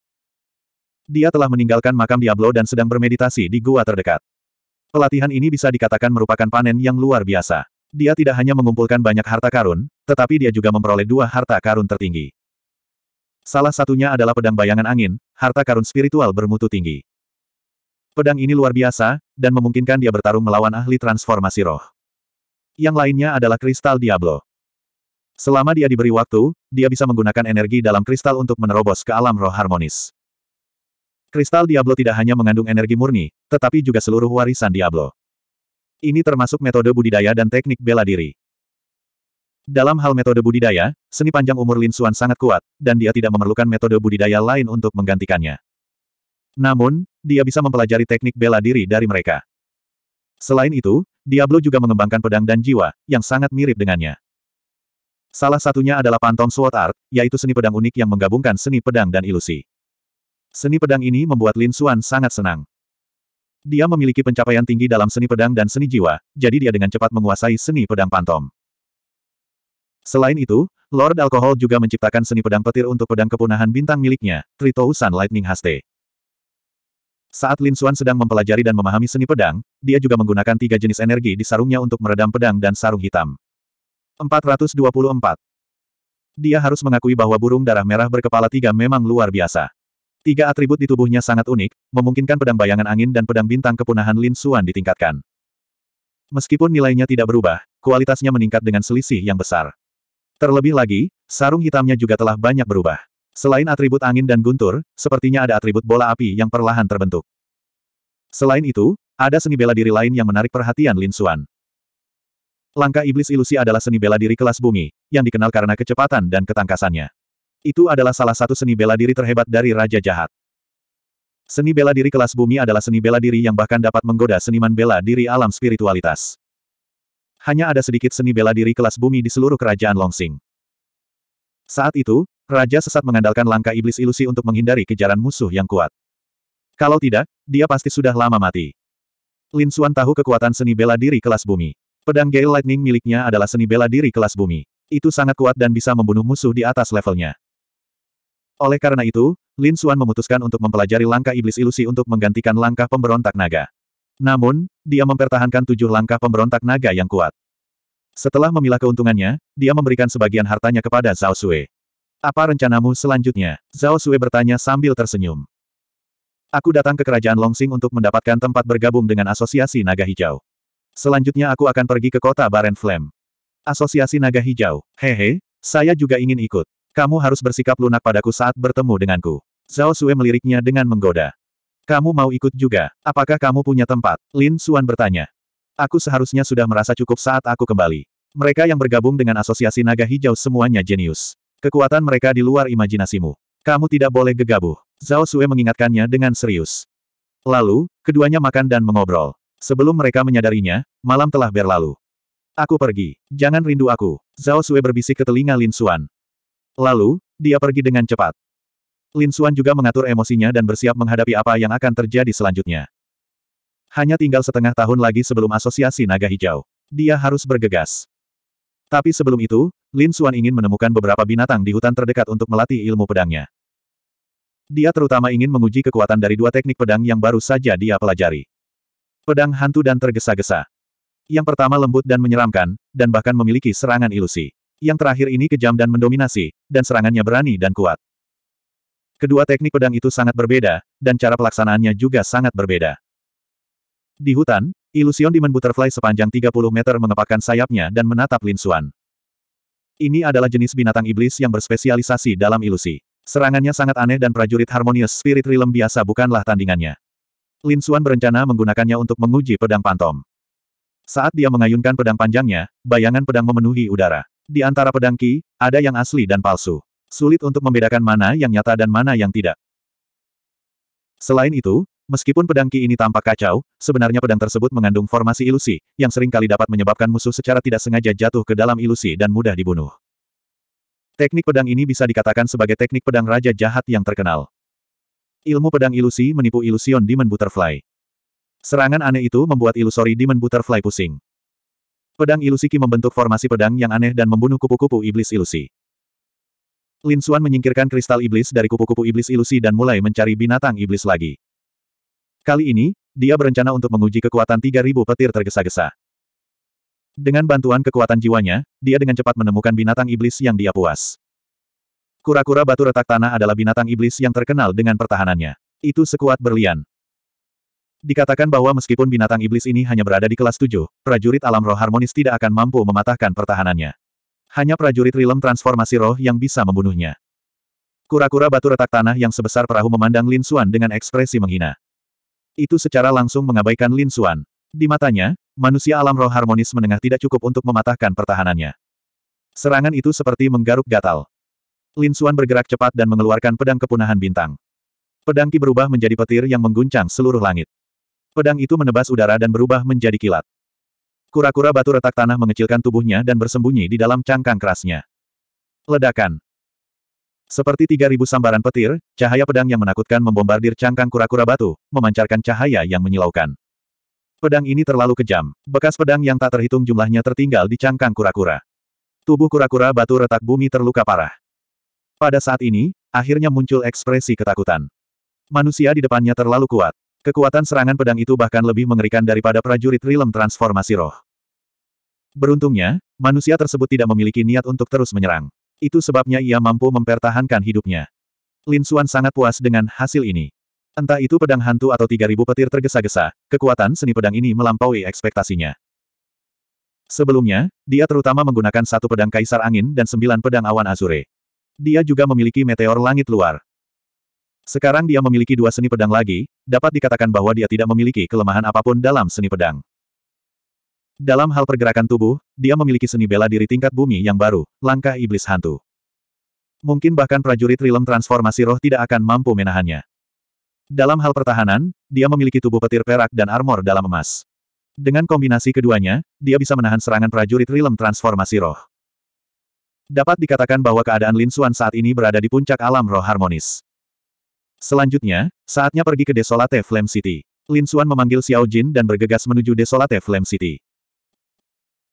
Dia telah meninggalkan makam Diablo dan sedang bermeditasi di gua terdekat. Pelatihan ini bisa dikatakan merupakan panen yang luar biasa. Dia tidak hanya mengumpulkan banyak harta karun, tetapi dia juga memperoleh dua harta karun tertinggi. Salah satunya adalah pedang bayangan angin, harta karun spiritual bermutu tinggi. Pedang ini luar biasa, dan memungkinkan dia bertarung melawan ahli transformasi roh. Yang lainnya adalah kristal Diablo. Selama dia diberi waktu, dia bisa menggunakan energi dalam kristal untuk menerobos ke alam roh harmonis. Kristal Diablo tidak hanya mengandung energi murni, tetapi juga seluruh warisan Diablo. Ini termasuk metode budidaya dan teknik bela diri. Dalam hal metode budidaya, seni panjang umur Lin Xuan sangat kuat, dan dia tidak memerlukan metode budidaya lain untuk menggantikannya. Namun, dia bisa mempelajari teknik bela diri dari mereka. Selain itu, Diablo juga mengembangkan pedang dan jiwa, yang sangat mirip dengannya. Salah satunya adalah pantom Sword Art, yaitu seni pedang unik yang menggabungkan seni pedang dan ilusi. Seni pedang ini membuat Lin Xuan sangat senang. Dia memiliki pencapaian tinggi dalam seni pedang dan seni jiwa, jadi dia dengan cepat menguasai seni pedang pantom. Selain itu, Lord Alkohol juga menciptakan seni pedang petir untuk pedang kepunahan bintang miliknya, Tritousan Lightning Haste. Saat Lin Xuan sedang mempelajari dan memahami seni pedang, dia juga menggunakan tiga jenis energi di sarungnya untuk meredam pedang dan sarung hitam. 424. Dia harus mengakui bahwa burung darah merah berkepala tiga memang luar biasa. Tiga atribut di tubuhnya sangat unik, memungkinkan pedang bayangan angin dan pedang bintang kepunahan Lin Xuan ditingkatkan. Meskipun nilainya tidak berubah, kualitasnya meningkat dengan selisih yang besar. Terlebih lagi, sarung hitamnya juga telah banyak berubah. Selain atribut angin dan guntur, sepertinya ada atribut bola api yang perlahan terbentuk. Selain itu, ada seni bela diri lain yang menarik perhatian Lin Xuan. Langkah iblis ilusi adalah seni bela diri kelas bumi, yang dikenal karena kecepatan dan ketangkasannya. Itu adalah salah satu seni bela diri terhebat dari Raja Jahat. Seni bela diri kelas bumi adalah seni bela diri yang bahkan dapat menggoda seniman bela diri alam spiritualitas. Hanya ada sedikit seni bela diri kelas bumi di seluruh kerajaan Longsing. Saat itu, Raja sesat mengandalkan langkah iblis ilusi untuk menghindari kejaran musuh yang kuat. Kalau tidak, dia pasti sudah lama mati. Lin Xuan tahu kekuatan seni bela diri kelas bumi. Pedang Gale Lightning miliknya adalah seni bela diri kelas bumi. Itu sangat kuat dan bisa membunuh musuh di atas levelnya. Oleh karena itu, Lin Xuan memutuskan untuk mempelajari langkah iblis ilusi untuk menggantikan langkah pemberontak naga. Namun, dia mempertahankan tujuh langkah pemberontak naga yang kuat. Setelah memilah keuntungannya, dia memberikan sebagian hartanya kepada Zhao Sui. Apa rencanamu selanjutnya? Zhao Sui bertanya sambil tersenyum. Aku datang ke kerajaan Longxing untuk mendapatkan tempat bergabung dengan asosiasi naga hijau. Selanjutnya aku akan pergi ke kota Barren Flame. Asosiasi Naga Hijau. Hehe, saya juga ingin ikut. Kamu harus bersikap lunak padaku saat bertemu denganku. Zhao Sue meliriknya dengan menggoda. Kamu mau ikut juga? Apakah kamu punya tempat? Lin Xuan bertanya. Aku seharusnya sudah merasa cukup saat aku kembali. Mereka yang bergabung dengan asosiasi naga hijau semuanya jenius. Kekuatan mereka di luar imajinasimu. Kamu tidak boleh gegabah. Zhao Sue mengingatkannya dengan serius. Lalu, keduanya makan dan mengobrol. Sebelum mereka menyadarinya, malam telah berlalu. Aku pergi. Jangan rindu aku. Zhao Sue berbisik ke telinga Lin Xuan. Lalu, dia pergi dengan cepat. Lin Xuan juga mengatur emosinya dan bersiap menghadapi apa yang akan terjadi selanjutnya. Hanya tinggal setengah tahun lagi sebelum asosiasi naga hijau. Dia harus bergegas. Tapi sebelum itu, Lin Xuan ingin menemukan beberapa binatang di hutan terdekat untuk melatih ilmu pedangnya. Dia terutama ingin menguji kekuatan dari dua teknik pedang yang baru saja dia pelajari. Pedang hantu dan tergesa-gesa. Yang pertama lembut dan menyeramkan, dan bahkan memiliki serangan ilusi. Yang terakhir ini kejam dan mendominasi, dan serangannya berani dan kuat. Kedua teknik pedang itu sangat berbeda, dan cara pelaksanaannya juga sangat berbeda. Di hutan, Illusion Demon Butterfly sepanjang 30 meter mengepakkan sayapnya dan menatap Lin Xuan. Ini adalah jenis binatang iblis yang berspesialisasi dalam ilusi. Serangannya sangat aneh dan prajurit Harmonious Spirit Realm biasa bukanlah tandingannya. Lin Xuan berencana menggunakannya untuk menguji pedang pantom. Saat dia mengayunkan pedang panjangnya, bayangan pedang memenuhi udara. Di antara pedang Qi, ada yang asli dan palsu. Sulit untuk membedakan mana yang nyata dan mana yang tidak. Selain itu, meskipun pedang Qi ini tampak kacau, sebenarnya pedang tersebut mengandung formasi ilusi, yang seringkali dapat menyebabkan musuh secara tidak sengaja jatuh ke dalam ilusi dan mudah dibunuh. Teknik pedang ini bisa dikatakan sebagai teknik pedang raja jahat yang terkenal. Ilmu pedang ilusi menipu ilusion Demon Butterfly. Serangan aneh itu membuat ilusori Demon Butterfly pusing. Pedang ilusi Qi membentuk formasi pedang yang aneh dan membunuh kupu-kupu iblis ilusi. Lin Xuan menyingkirkan kristal iblis dari kupu-kupu iblis ilusi dan mulai mencari binatang iblis lagi. Kali ini, dia berencana untuk menguji kekuatan 3000 petir tergesa-gesa. Dengan bantuan kekuatan jiwanya, dia dengan cepat menemukan binatang iblis yang dia puas. Kura-kura batu retak tanah adalah binatang iblis yang terkenal dengan pertahanannya. Itu sekuat berlian. Dikatakan bahwa meskipun binatang iblis ini hanya berada di kelas 7, prajurit alam roh harmonis tidak akan mampu mematahkan pertahanannya. Hanya prajurit rilem transformasi roh yang bisa membunuhnya. Kura-kura batu retak tanah yang sebesar perahu memandang Lin Xuan dengan ekspresi menghina. Itu secara langsung mengabaikan Lin Xuan. Di matanya, manusia alam roh harmonis menengah tidak cukup untuk mematahkan pertahanannya. Serangan itu seperti menggaruk gatal. Lin Xuan bergerak cepat dan mengeluarkan pedang kepunahan bintang. Pedang Ki berubah menjadi petir yang mengguncang seluruh langit. Pedang itu menebas udara dan berubah menjadi kilat. Kura-kura batu retak tanah mengecilkan tubuhnya dan bersembunyi di dalam cangkang kerasnya. Ledakan. Seperti 3000 sambaran petir, cahaya pedang yang menakutkan membombardir cangkang kura-kura batu, memancarkan cahaya yang menyilaukan. Pedang ini terlalu kejam. Bekas pedang yang tak terhitung jumlahnya tertinggal di cangkang kura-kura. Tubuh kura-kura batu retak bumi terluka parah. Pada saat ini, akhirnya muncul ekspresi ketakutan. Manusia di depannya terlalu kuat. Kekuatan serangan pedang itu bahkan lebih mengerikan daripada prajurit rilem transformasi roh. Beruntungnya, manusia tersebut tidak memiliki niat untuk terus menyerang. Itu sebabnya ia mampu mempertahankan hidupnya. Lin Xuan sangat puas dengan hasil ini. Entah itu pedang hantu atau 3000 petir tergesa-gesa, kekuatan seni pedang ini melampaui ekspektasinya. Sebelumnya, dia terutama menggunakan satu pedang kaisar angin dan sembilan pedang awan azure. Dia juga memiliki meteor langit luar. Sekarang dia memiliki dua seni pedang lagi, dapat dikatakan bahwa dia tidak memiliki kelemahan apapun dalam seni pedang. Dalam hal pergerakan tubuh, dia memiliki seni bela diri tingkat bumi yang baru, langkah iblis hantu. Mungkin bahkan prajurit rilem transformasi roh tidak akan mampu menahannya. Dalam hal pertahanan, dia memiliki tubuh petir perak dan armor dalam emas. Dengan kombinasi keduanya, dia bisa menahan serangan prajurit rilem transformasi roh. Dapat dikatakan bahwa keadaan Lin Suan saat ini berada di puncak alam roh harmonis. Selanjutnya, saatnya pergi ke Desolate Flame City. Lin Xuan memanggil Xiao Jin dan bergegas menuju Desolate Flame City.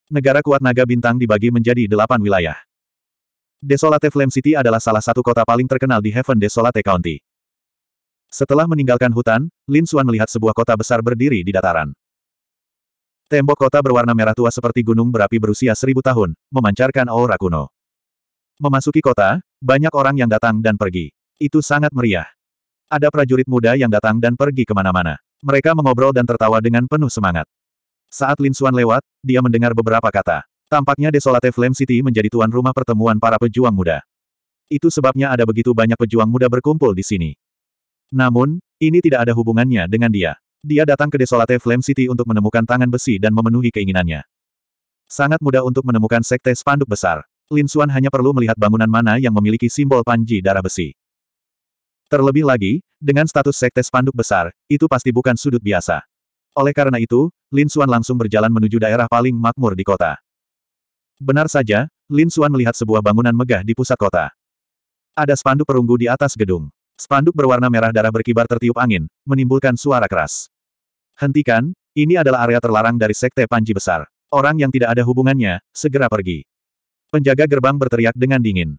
Negara kuat naga bintang dibagi menjadi delapan wilayah. Desolate Flame City adalah salah satu kota paling terkenal di Heaven Desolate County. Setelah meninggalkan hutan, Lin Xuan melihat sebuah kota besar berdiri di dataran. Tembok kota berwarna merah tua seperti gunung berapi berusia seribu tahun, memancarkan aura kuno. Memasuki kota, banyak orang yang datang dan pergi. Itu sangat meriah. Ada prajurit muda yang datang dan pergi kemana-mana. Mereka mengobrol dan tertawa dengan penuh semangat. Saat Lin Xuan lewat, dia mendengar beberapa kata. Tampaknya Desolate Flame City menjadi tuan rumah pertemuan para pejuang muda. Itu sebabnya ada begitu banyak pejuang muda berkumpul di sini. Namun, ini tidak ada hubungannya dengan dia. Dia datang ke Desolate Flame City untuk menemukan tangan besi dan memenuhi keinginannya. Sangat mudah untuk menemukan sekte spanduk besar. Lin Xuan hanya perlu melihat bangunan mana yang memiliki simbol panji darah besi. Terlebih lagi, dengan status sekte spanduk besar, itu pasti bukan sudut biasa. Oleh karena itu, Lin Xuan langsung berjalan menuju daerah paling makmur di kota. Benar saja, Lin Xuan melihat sebuah bangunan megah di pusat kota. Ada spanduk perunggu di atas gedung. Spanduk berwarna merah darah berkibar tertiup angin, menimbulkan suara keras. Hentikan, ini adalah area terlarang dari sekte Panji Besar. Orang yang tidak ada hubungannya, segera pergi. Penjaga gerbang berteriak dengan dingin.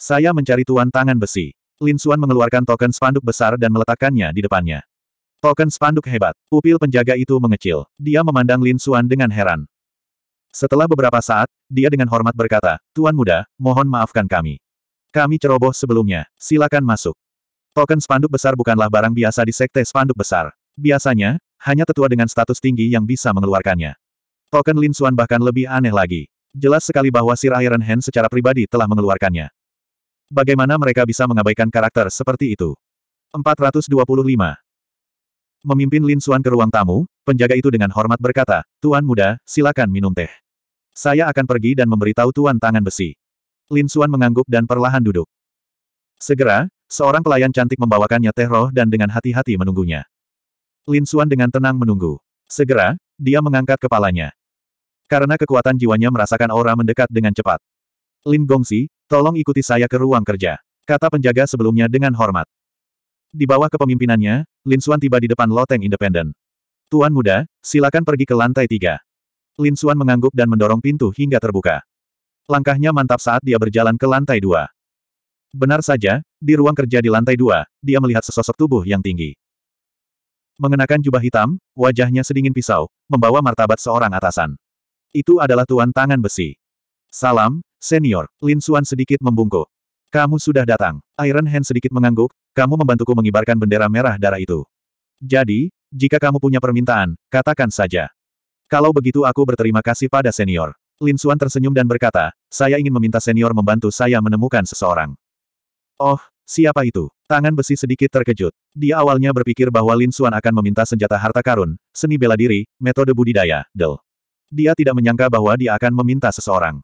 Saya mencari tuan tangan besi. Lin Xuan mengeluarkan token spanduk besar dan meletakkannya di depannya. Token spanduk hebat. Pupil penjaga itu mengecil. Dia memandang Lin Xuan dengan heran. Setelah beberapa saat, dia dengan hormat berkata, Tuan Muda, mohon maafkan kami. Kami ceroboh sebelumnya. Silakan masuk. Token spanduk besar bukanlah barang biasa di sekte spanduk besar. Biasanya, hanya tetua dengan status tinggi yang bisa mengeluarkannya. Token Lin Xuan bahkan lebih aneh lagi. Jelas sekali bahwa Sir Iron Hand secara pribadi telah mengeluarkannya. Bagaimana mereka bisa mengabaikan karakter seperti itu? 425. Memimpin Lin Suan ke ruang tamu, penjaga itu dengan hormat berkata, Tuan muda, silakan minum teh. Saya akan pergi dan memberitahu Tuan tangan besi. Lin Suan mengangguk dan perlahan duduk. Segera, seorang pelayan cantik membawakannya teh roh dan dengan hati-hati menunggunya. Lin Suan dengan tenang menunggu. Segera, dia mengangkat kepalanya. Karena kekuatan jiwanya merasakan aura mendekat dengan cepat. Lin Gongsi, tolong ikuti saya ke ruang kerja. Kata penjaga sebelumnya dengan hormat. Di bawah kepemimpinannya, Lin Xuan tiba di depan loteng independen. Tuan muda, silakan pergi ke lantai tiga. Lin Xuan mengangguk dan mendorong pintu hingga terbuka. Langkahnya mantap saat dia berjalan ke lantai dua. Benar saja, di ruang kerja di lantai dua, dia melihat sesosok tubuh yang tinggi. Mengenakan jubah hitam, wajahnya sedingin pisau, membawa martabat seorang atasan. Itu adalah tuan tangan besi. Salam, Senior, Lin Suan sedikit membungkuk. Kamu sudah datang. Iron Hand sedikit mengangguk, kamu membantuku mengibarkan bendera merah darah itu. Jadi, jika kamu punya permintaan, katakan saja. Kalau begitu aku berterima kasih pada senior. Lin Suan tersenyum dan berkata, saya ingin meminta senior membantu saya menemukan seseorang. Oh, siapa itu? Tangan besi sedikit terkejut. Dia awalnya berpikir bahwa Lin Suan akan meminta senjata harta karun, seni bela diri, metode budidaya, del. Dia tidak menyangka bahwa dia akan meminta seseorang.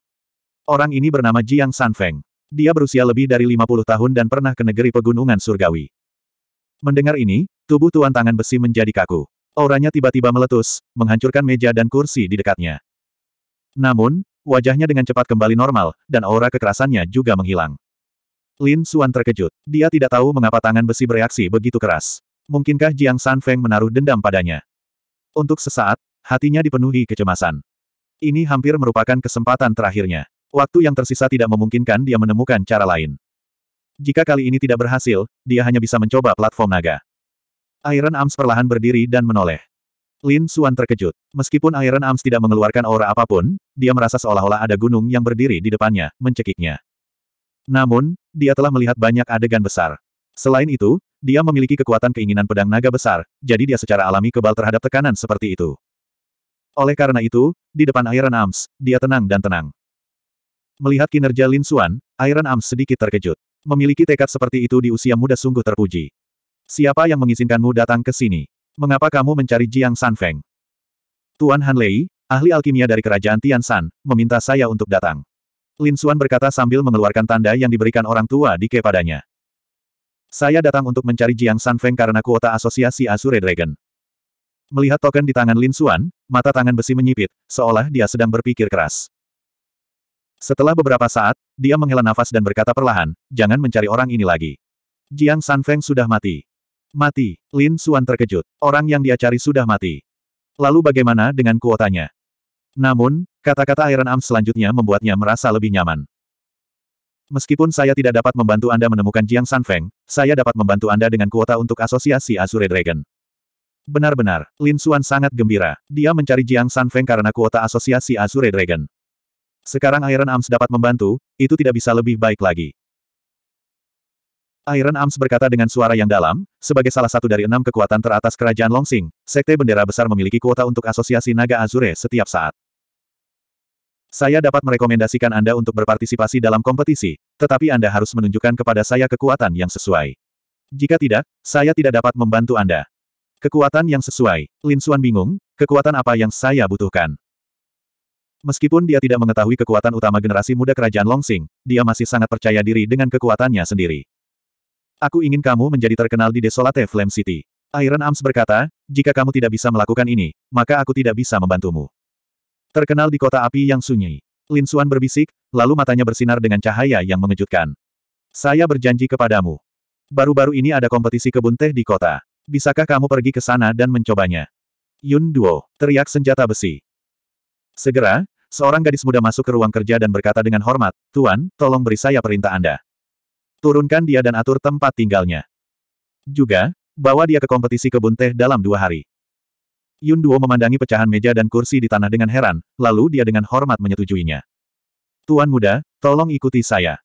Orang ini bernama Jiang Sanfeng. Dia berusia lebih dari 50 tahun dan pernah ke negeri pegunungan surgawi. Mendengar ini, tubuh tuan tangan besi menjadi kaku. Auranya tiba-tiba meletus, menghancurkan meja dan kursi di dekatnya. Namun, wajahnya dengan cepat kembali normal, dan aura kekerasannya juga menghilang. Lin Suan terkejut. Dia tidak tahu mengapa tangan besi bereaksi begitu keras. Mungkinkah Jiang Sanfeng menaruh dendam padanya? Untuk sesaat, hatinya dipenuhi kecemasan. Ini hampir merupakan kesempatan terakhirnya. Waktu yang tersisa tidak memungkinkan dia menemukan cara lain. Jika kali ini tidak berhasil, dia hanya bisa mencoba platform naga. Iron Arms perlahan berdiri dan menoleh. Lin Suan terkejut. Meskipun Iron Arms tidak mengeluarkan aura apapun, dia merasa seolah-olah ada gunung yang berdiri di depannya, mencekiknya. Namun, dia telah melihat banyak adegan besar. Selain itu, dia memiliki kekuatan keinginan pedang naga besar, jadi dia secara alami kebal terhadap tekanan seperti itu. Oleh karena itu, di depan Iron Arms, dia tenang dan tenang. Melihat kinerja Lin Xuan, Iron Arms sedikit terkejut. Memiliki tekad seperti itu di usia muda sungguh terpuji. Siapa yang mengizinkanmu datang ke sini? Mengapa kamu mencari Jiang Sanfeng? Tuan Han Lei, ahli alkimia dari kerajaan Tian San, meminta saya untuk datang. Lin Xuan berkata sambil mengeluarkan tanda yang diberikan orang tua di kepadanya. Saya datang untuk mencari Jiang Sanfeng karena kuota asosiasi Azure Dragon. Melihat token di tangan Lin Xuan, mata tangan besi menyipit, seolah dia sedang berpikir keras. Setelah beberapa saat, dia menghela nafas dan berkata perlahan, jangan mencari orang ini lagi. Jiang Sanfeng sudah mati. Mati, Lin Suan terkejut. Orang yang dia cari sudah mati. Lalu bagaimana dengan kuotanya? Namun, kata-kata Iron Arm selanjutnya membuatnya merasa lebih nyaman. Meskipun saya tidak dapat membantu Anda menemukan Jiang Sanfeng, saya dapat membantu Anda dengan kuota untuk asosiasi Azure Dragon. Benar-benar, Lin Suan sangat gembira. Dia mencari Jiang Sanfeng karena kuota asosiasi Azure Dragon. Sekarang Iron Arms dapat membantu, itu tidak bisa lebih baik lagi. Iron Arms berkata dengan suara yang dalam, sebagai salah satu dari enam kekuatan teratas kerajaan Longsing, Sekte Bendera Besar memiliki kuota untuk asosiasi Naga Azure setiap saat. Saya dapat merekomendasikan Anda untuk berpartisipasi dalam kompetisi, tetapi Anda harus menunjukkan kepada saya kekuatan yang sesuai. Jika tidak, saya tidak dapat membantu Anda. Kekuatan yang sesuai. Lin Suan bingung, kekuatan apa yang saya butuhkan? Meskipun dia tidak mengetahui kekuatan utama generasi muda kerajaan Longsing, dia masih sangat percaya diri dengan kekuatannya sendiri. Aku ingin kamu menjadi terkenal di Desolate Flame City. Iron Arms berkata, jika kamu tidak bisa melakukan ini, maka aku tidak bisa membantumu. Terkenal di kota api yang sunyi. Lin Suan berbisik, lalu matanya bersinar dengan cahaya yang mengejutkan. Saya berjanji kepadamu. Baru-baru ini ada kompetisi kebun teh di kota. Bisakah kamu pergi ke sana dan mencobanya? Yun Duo, teriak senjata besi. Segera, seorang gadis muda masuk ke ruang kerja dan berkata dengan hormat, Tuan, tolong beri saya perintah Anda. Turunkan dia dan atur tempat tinggalnya. Juga, bawa dia ke kompetisi kebun teh dalam dua hari. Yun Duo memandangi pecahan meja dan kursi di tanah dengan heran, lalu dia dengan hormat menyetujuinya. Tuan muda, tolong ikuti saya.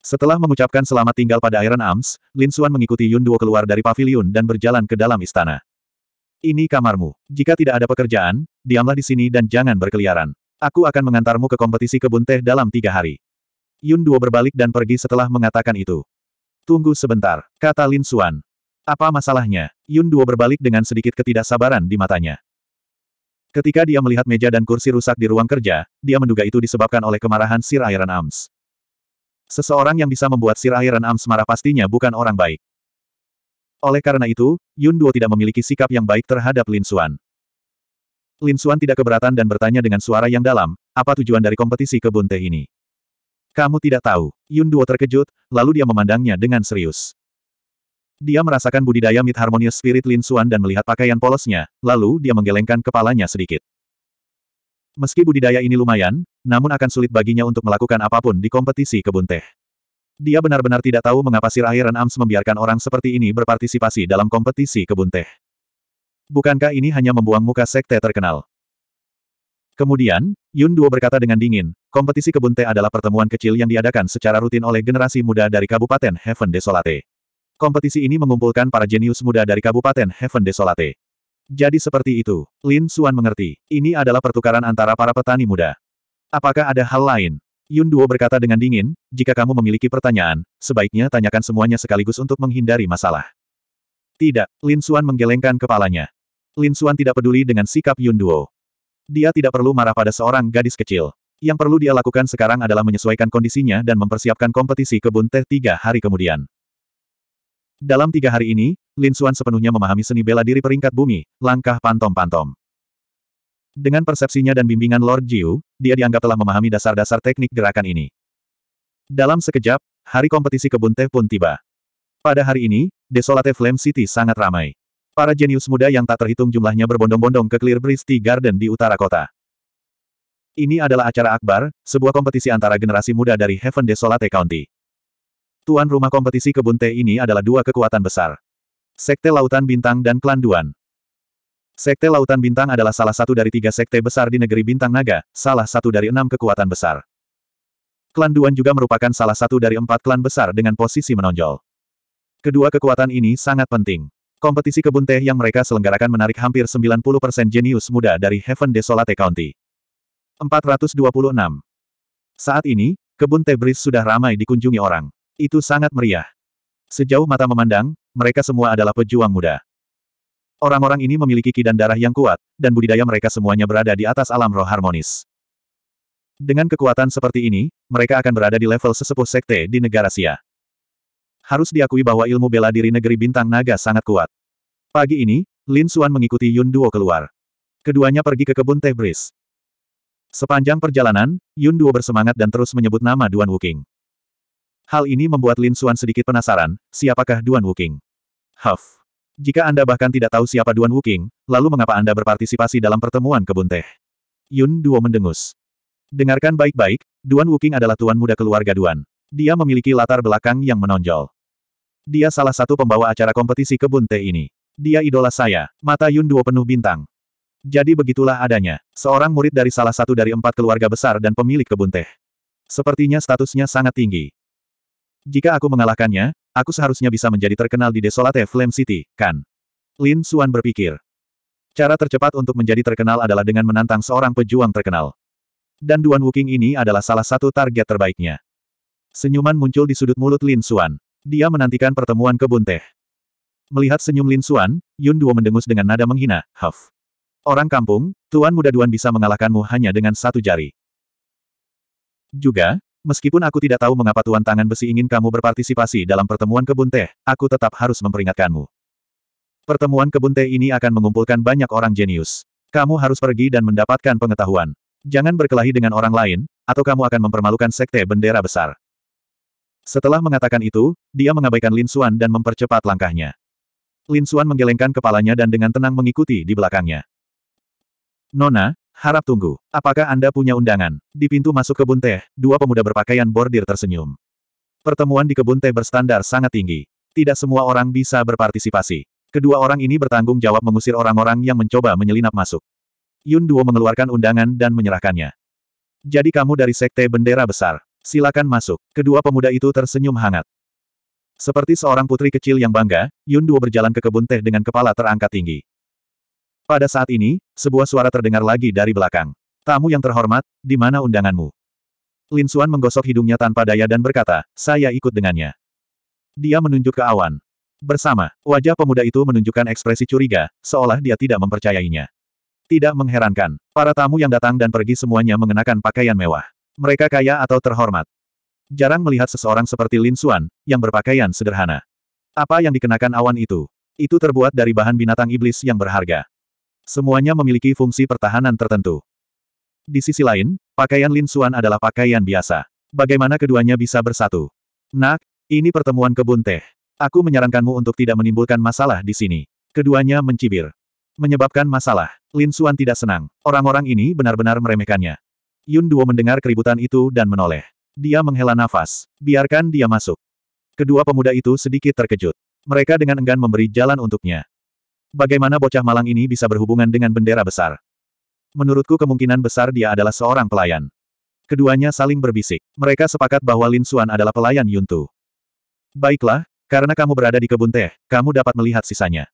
Setelah mengucapkan selamat tinggal pada Iron Arms, Lin Xuan mengikuti Yun Duo keluar dari pavilion dan berjalan ke dalam istana. Ini kamarmu. Jika tidak ada pekerjaan, diamlah di sini dan jangan berkeliaran. Aku akan mengantarmu ke kompetisi kebun teh dalam tiga hari. Yun Duo berbalik dan pergi setelah mengatakan itu. Tunggu sebentar, kata Lin Xuan. Apa masalahnya? Yun Duo berbalik dengan sedikit ketidaksabaran di matanya. Ketika dia melihat meja dan kursi rusak di ruang kerja, dia menduga itu disebabkan oleh kemarahan Sir Iron Arms. Seseorang yang bisa membuat Sir Iron Arms marah pastinya bukan orang baik. Oleh karena itu, Yun Duo tidak memiliki sikap yang baik terhadap Lin Xuan. Lin Xuan tidak keberatan dan bertanya dengan suara yang dalam, apa tujuan dari kompetisi kebun teh ini? Kamu tidak tahu. Yun Duo terkejut, lalu dia memandangnya dengan serius. Dia merasakan budidaya mit harmonious spirit Lin Xuan dan melihat pakaian polosnya, lalu dia menggelengkan kepalanya sedikit. Meski budidaya ini lumayan, namun akan sulit baginya untuk melakukan apapun di kompetisi kebun teh. Dia benar-benar tidak tahu mengapa Sir Iron Arms membiarkan orang seperti ini berpartisipasi dalam kompetisi kebun teh. Bukankah ini hanya membuang muka sekte terkenal? Kemudian, Yun Duo berkata dengan dingin, kompetisi kebun teh adalah pertemuan kecil yang diadakan secara rutin oleh generasi muda dari Kabupaten Heaven Desolate. Kompetisi ini mengumpulkan para jenius muda dari Kabupaten Heaven Desolate. Jadi seperti itu, Lin Suan mengerti. Ini adalah pertukaran antara para petani muda. Apakah ada hal lain? Yun Duo berkata dengan dingin, jika kamu memiliki pertanyaan, sebaiknya tanyakan semuanya sekaligus untuk menghindari masalah. Tidak, Lin Xuan menggelengkan kepalanya. Lin Xuan tidak peduli dengan sikap Yun Duo. Dia tidak perlu marah pada seorang gadis kecil. Yang perlu dia lakukan sekarang adalah menyesuaikan kondisinya dan mempersiapkan kompetisi kebun teh tiga hari kemudian. Dalam tiga hari ini, Lin Xuan sepenuhnya memahami seni bela diri peringkat bumi, langkah pantom-pantom. Dengan persepsinya dan bimbingan Lord Jiu, dia dianggap telah memahami dasar-dasar teknik gerakan ini. Dalam sekejap, hari kompetisi kebun teh pun tiba. Pada hari ini, Desolate Flame City sangat ramai. Para jenius muda yang tak terhitung jumlahnya berbondong-bondong ke Clear Breeze Tea Garden di utara kota. Ini adalah acara akbar, sebuah kompetisi antara generasi muda dari Heaven Desolate County. Tuan rumah kompetisi kebun teh ini adalah dua kekuatan besar. Sekte Lautan Bintang dan Klan Duan. Sekte Lautan Bintang adalah salah satu dari tiga sekte besar di negeri Bintang Naga, salah satu dari enam kekuatan besar. Klan Duan juga merupakan salah satu dari empat klan besar dengan posisi menonjol. Kedua kekuatan ini sangat penting. Kompetisi kebun teh yang mereka selenggarakan menarik hampir 90% jenius muda dari Heaven Desolate County. 426. Saat ini, kebun teh Breeze sudah ramai dikunjungi orang. Itu sangat meriah. Sejauh mata memandang, mereka semua adalah pejuang muda. Orang-orang ini memiliki ki dan darah yang kuat, dan budidaya mereka semuanya berada di atas alam roh harmonis. Dengan kekuatan seperti ini, mereka akan berada di level sesepuh sekte di negara Sia. Harus diakui bahwa ilmu bela diri negeri bintang naga sangat kuat. Pagi ini, Lin Xuan mengikuti Yun Duo keluar. Keduanya pergi ke kebun teh bris. Sepanjang perjalanan, Yun Duo bersemangat dan terus menyebut nama Duan Wuking. Hal ini membuat Lin Xuan sedikit penasaran, siapakah Duan Wuking? Huff. Jika Anda bahkan tidak tahu siapa Duan Wuking, lalu mengapa Anda berpartisipasi dalam pertemuan kebun teh? Yun Duo mendengus. Dengarkan baik-baik, Duan Wuking adalah tuan muda keluarga Duan. Dia memiliki latar belakang yang menonjol. Dia salah satu pembawa acara kompetisi kebun teh ini. Dia idola saya, mata Yun Duo penuh bintang. Jadi begitulah adanya, seorang murid dari salah satu dari empat keluarga besar dan pemilik kebun teh. Sepertinya statusnya sangat tinggi. Jika aku mengalahkannya, Aku seharusnya bisa menjadi terkenal di Desolate Flame City, kan? Lin Suan berpikir. Cara tercepat untuk menjadi terkenal adalah dengan menantang seorang pejuang terkenal. Dan Duan Wuking ini adalah salah satu target terbaiknya. Senyuman muncul di sudut mulut Lin Suan. Dia menantikan pertemuan kebun teh. Melihat senyum Lin Suan, Yun Duo mendengus dengan nada menghina, Huff. Orang kampung, Tuan Muda Duan bisa mengalahkanmu hanya dengan satu jari. Juga, Meskipun aku tidak tahu mengapa Tuan Tangan Besi ingin kamu berpartisipasi dalam pertemuan kebun teh, aku tetap harus memperingatkanmu. Pertemuan kebun teh ini akan mengumpulkan banyak orang jenius. Kamu harus pergi dan mendapatkan pengetahuan. Jangan berkelahi dengan orang lain, atau kamu akan mempermalukan sekte bendera besar. Setelah mengatakan itu, dia mengabaikan Lin Xuan dan mempercepat langkahnya. Lin Xuan menggelengkan kepalanya dan dengan tenang mengikuti di belakangnya. Nona, Harap tunggu. Apakah Anda punya undangan? Di pintu masuk kebun teh, dua pemuda berpakaian bordir tersenyum. Pertemuan di kebun teh berstandar sangat tinggi. Tidak semua orang bisa berpartisipasi. Kedua orang ini bertanggung jawab mengusir orang-orang yang mencoba menyelinap masuk. Yun Duo mengeluarkan undangan dan menyerahkannya. Jadi kamu dari Sekte Bendera Besar. Silakan masuk. Kedua pemuda itu tersenyum hangat. Seperti seorang putri kecil yang bangga, Yun Duo berjalan ke kebun teh dengan kepala terangkat tinggi. Pada saat ini, sebuah suara terdengar lagi dari belakang. Tamu yang terhormat, di mana undanganmu? Lin Xuan menggosok hidungnya tanpa daya dan berkata, saya ikut dengannya. Dia menunjuk ke awan. Bersama, wajah pemuda itu menunjukkan ekspresi curiga, seolah dia tidak mempercayainya. Tidak mengherankan, para tamu yang datang dan pergi semuanya mengenakan pakaian mewah. Mereka kaya atau terhormat. Jarang melihat seseorang seperti Lin Xuan, yang berpakaian sederhana. Apa yang dikenakan awan itu? Itu terbuat dari bahan binatang iblis yang berharga. Semuanya memiliki fungsi pertahanan tertentu. Di sisi lain, pakaian Lin Xuan adalah pakaian biasa. Bagaimana keduanya bisa bersatu? Nak, ini pertemuan kebun teh. Aku menyarankanmu untuk tidak menimbulkan masalah di sini. Keduanya mencibir. Menyebabkan masalah. Lin Xuan tidak senang. Orang-orang ini benar-benar meremehkannya. Yun Duo mendengar keributan itu dan menoleh. Dia menghela nafas. Biarkan dia masuk. Kedua pemuda itu sedikit terkejut. Mereka dengan enggan memberi jalan untuknya. Bagaimana bocah malang ini bisa berhubungan dengan bendera besar? Menurutku kemungkinan besar dia adalah seorang pelayan. Keduanya saling berbisik. Mereka sepakat bahwa Lin Suan adalah pelayan Yuntu. Baiklah, karena kamu berada di kebun teh, kamu dapat melihat sisanya.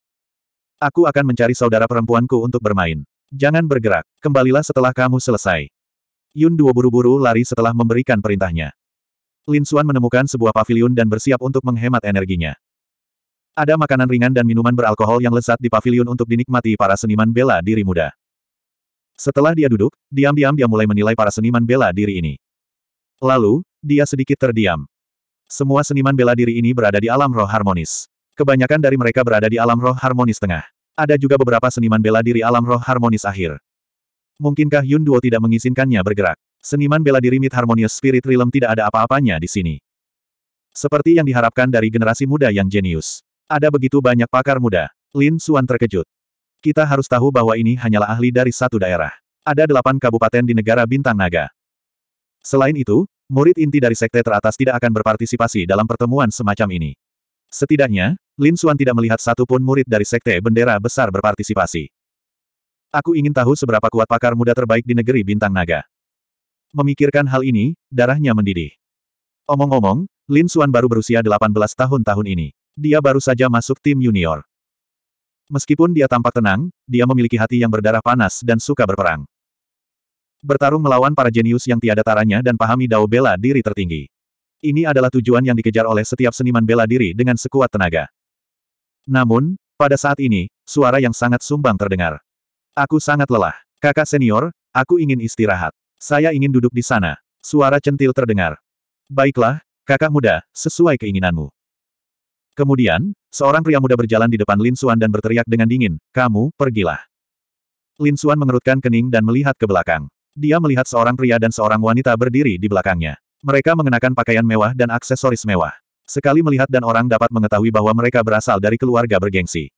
Aku akan mencari saudara perempuanku untuk bermain. Jangan bergerak, kembalilah setelah kamu selesai. Yun Duo buru-buru lari setelah memberikan perintahnya. Lin Suan menemukan sebuah paviliun dan bersiap untuk menghemat energinya. Ada makanan ringan dan minuman beralkohol yang lezat di pavilion untuk dinikmati para seniman bela diri muda. Setelah dia duduk, diam-diam dia mulai menilai para seniman bela diri ini. Lalu, dia sedikit terdiam. Semua seniman bela diri ini berada di alam roh harmonis. Kebanyakan dari mereka berada di alam roh harmonis tengah. Ada juga beberapa seniman bela diri alam roh harmonis akhir. Mungkinkah Yun Duo tidak mengizinkannya bergerak? Seniman bela diri Mid Harmonious Spirit Realm tidak ada apa-apanya di sini. Seperti yang diharapkan dari generasi muda yang jenius. Ada begitu banyak pakar muda. Lin Suan terkejut. Kita harus tahu bahwa ini hanyalah ahli dari satu daerah. Ada delapan kabupaten di negara Bintang Naga. Selain itu, murid inti dari sekte teratas tidak akan berpartisipasi dalam pertemuan semacam ini. Setidaknya, Lin Suan tidak melihat satu pun murid dari sekte bendera besar berpartisipasi. Aku ingin tahu seberapa kuat pakar muda terbaik di negeri Bintang Naga. Memikirkan hal ini, darahnya mendidih. Omong-omong, Lin Suan baru berusia 18 tahun tahun ini. Dia baru saja masuk tim junior. Meskipun dia tampak tenang, dia memiliki hati yang berdarah panas dan suka berperang. Bertarung melawan para jenius yang tiada taranya dan pahami dao bela diri tertinggi. Ini adalah tujuan yang dikejar oleh setiap seniman bela diri dengan sekuat tenaga. Namun, pada saat ini, suara yang sangat sumbang terdengar. Aku sangat lelah. Kakak senior, aku ingin istirahat. Saya ingin duduk di sana. Suara centil terdengar. Baiklah, kakak muda, sesuai keinginanmu. Kemudian, seorang pria muda berjalan di depan Lin Xuan dan berteriak dengan dingin, kamu, pergilah. Lin Xuan mengerutkan kening dan melihat ke belakang. Dia melihat seorang pria dan seorang wanita berdiri di belakangnya. Mereka mengenakan pakaian mewah dan aksesoris mewah. Sekali melihat dan orang dapat mengetahui bahwa mereka berasal dari keluarga bergengsi.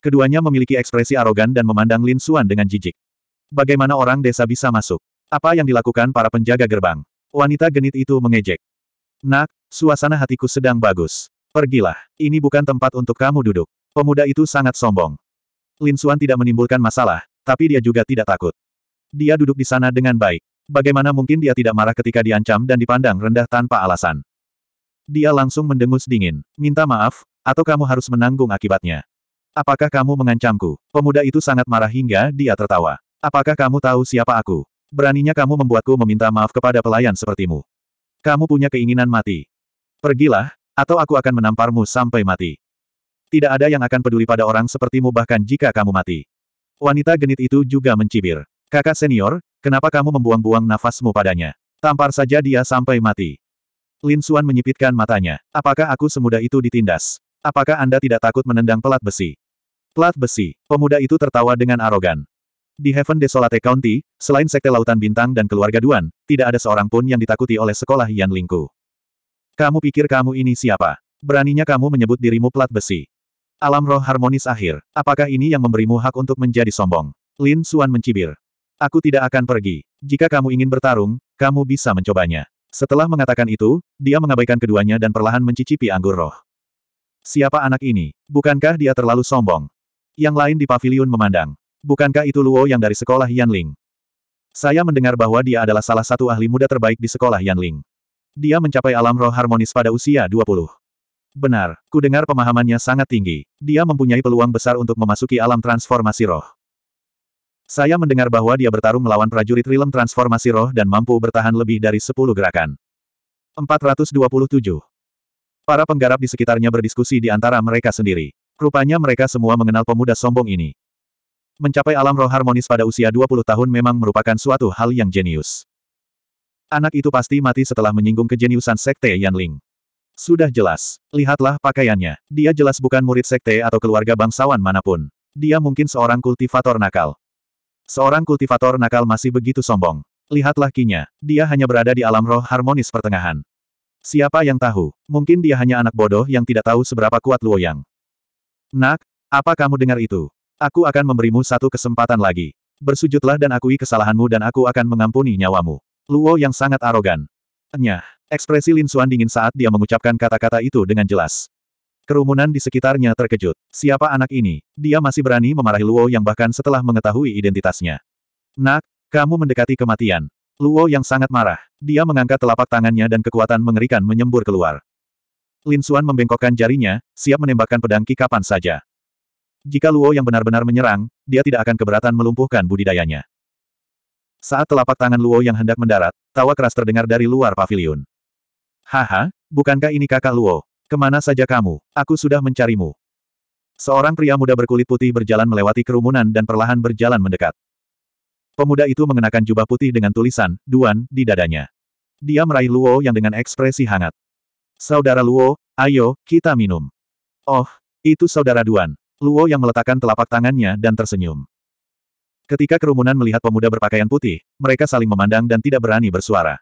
Keduanya memiliki ekspresi arogan dan memandang Lin Xuan dengan jijik. Bagaimana orang desa bisa masuk? Apa yang dilakukan para penjaga gerbang? Wanita genit itu mengejek. Nak, suasana hatiku sedang bagus. Pergilah, ini bukan tempat untuk kamu duduk. Pemuda itu sangat sombong. Lin Suan tidak menimbulkan masalah, tapi dia juga tidak takut. Dia duduk di sana dengan baik. Bagaimana mungkin dia tidak marah ketika diancam dan dipandang rendah tanpa alasan? Dia langsung mendengus dingin. Minta maaf, atau kamu harus menanggung akibatnya. Apakah kamu mengancamku? Pemuda itu sangat marah hingga dia tertawa. Apakah kamu tahu siapa aku? Beraninya kamu membuatku meminta maaf kepada pelayan sepertimu. Kamu punya keinginan mati. Pergilah, atau aku akan menamparmu sampai mati. Tidak ada yang akan peduli pada orang sepertimu bahkan jika kamu mati. Wanita genit itu juga mencibir. Kakak senior, kenapa kamu membuang-buang nafasmu padanya? Tampar saja dia sampai mati. Lin Xuan menyipitkan matanya. Apakah aku semudah itu ditindas? Apakah Anda tidak takut menendang pelat besi? Pelat besi, pemuda itu tertawa dengan arogan. Di Heaven Desolate County, selain Sekte Lautan Bintang dan Keluarga Duan, tidak ada seorang pun yang ditakuti oleh sekolah Yan Lingku. Kamu pikir kamu ini siapa? Beraninya kamu menyebut dirimu plat besi. Alam roh harmonis akhir, apakah ini yang memberimu hak untuk menjadi sombong? Lin Suan mencibir. Aku tidak akan pergi. Jika kamu ingin bertarung, kamu bisa mencobanya. Setelah mengatakan itu, dia mengabaikan keduanya dan perlahan mencicipi anggur roh. Siapa anak ini? Bukankah dia terlalu sombong? Yang lain di pavilion memandang. Bukankah itu Luo yang dari sekolah Yanling? Saya mendengar bahwa dia adalah salah satu ahli muda terbaik di sekolah Yanling. Dia mencapai alam roh harmonis pada usia 20. Benar, ku dengar pemahamannya sangat tinggi. Dia mempunyai peluang besar untuk memasuki alam transformasi roh. Saya mendengar bahwa dia bertarung melawan prajurit Rilem transformasi roh dan mampu bertahan lebih dari 10 gerakan. 427. Para penggarap di sekitarnya berdiskusi di antara mereka sendiri. Rupanya mereka semua mengenal pemuda sombong ini. Mencapai alam roh harmonis pada usia 20 tahun memang merupakan suatu hal yang jenius. Anak itu pasti mati setelah menyinggung kejeniusan Sekte Yanling. Sudah jelas. Lihatlah pakaiannya. Dia jelas bukan murid Sekte atau keluarga bangsawan manapun. Dia mungkin seorang kultivator nakal. Seorang kultivator nakal masih begitu sombong. Lihatlah kinya. Dia hanya berada di alam roh harmonis pertengahan. Siapa yang tahu? Mungkin dia hanya anak bodoh yang tidak tahu seberapa kuat Luoyang. Nak, apa kamu dengar itu? Aku akan memberimu satu kesempatan lagi. Bersujudlah dan akui kesalahanmu dan aku akan mengampuni nyawamu. Luo yang sangat arogan. Nyah. Ekspresi Lin Xuan dingin saat dia mengucapkan kata-kata itu dengan jelas. Kerumunan di sekitarnya terkejut. Siapa anak ini? Dia masih berani memarahi Luo yang bahkan setelah mengetahui identitasnya. Nak, kamu mendekati kematian. Luo yang sangat marah. Dia mengangkat telapak tangannya dan kekuatan mengerikan menyembur keluar. Lin Xuan membengkokkan jarinya, siap menembakkan pedang Ki kapan saja. Jika Luo yang benar-benar menyerang, dia tidak akan keberatan melumpuhkan budidayanya. Saat telapak tangan Luo yang hendak mendarat, tawa keras terdengar dari luar pavilion. Haha, bukankah ini kakak Luo? Kemana saja kamu? Aku sudah mencarimu. Seorang pria muda berkulit putih berjalan melewati kerumunan dan perlahan berjalan mendekat. Pemuda itu mengenakan jubah putih dengan tulisan, Duan, di dadanya. Dia meraih Luo yang dengan ekspresi hangat. Saudara Luo, ayo, kita minum. Oh, itu saudara Duan. Luo yang meletakkan telapak tangannya dan tersenyum. Ketika kerumunan melihat pemuda berpakaian putih, mereka saling memandang dan tidak berani bersuara.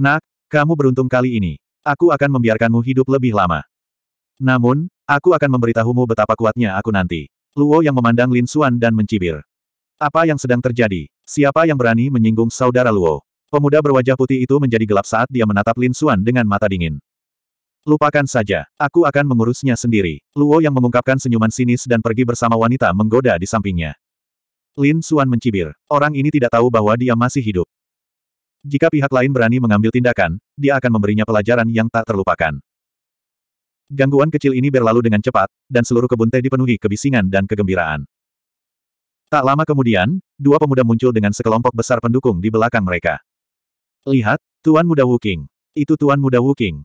Nak, kamu beruntung kali ini. Aku akan membiarkanmu hidup lebih lama. Namun, aku akan memberitahumu betapa kuatnya aku nanti. Luo yang memandang Lin Xuan dan mencibir. Apa yang sedang terjadi? Siapa yang berani menyinggung saudara Luo? Pemuda berwajah putih itu menjadi gelap saat dia menatap Lin Xuan dengan mata dingin. Lupakan saja, aku akan mengurusnya sendiri. Luo yang mengungkapkan senyuman sinis dan pergi bersama wanita menggoda di sampingnya. Lin Suan mencibir. Orang ini tidak tahu bahwa dia masih hidup. Jika pihak lain berani mengambil tindakan, dia akan memberinya pelajaran yang tak terlupakan. Gangguan kecil ini berlalu dengan cepat, dan seluruh kebun teh dipenuhi kebisingan dan kegembiraan. Tak lama kemudian, dua pemuda muncul dengan sekelompok besar pendukung di belakang mereka. Lihat, Tuan Muda Wuking. Itu Tuan Muda Wuking.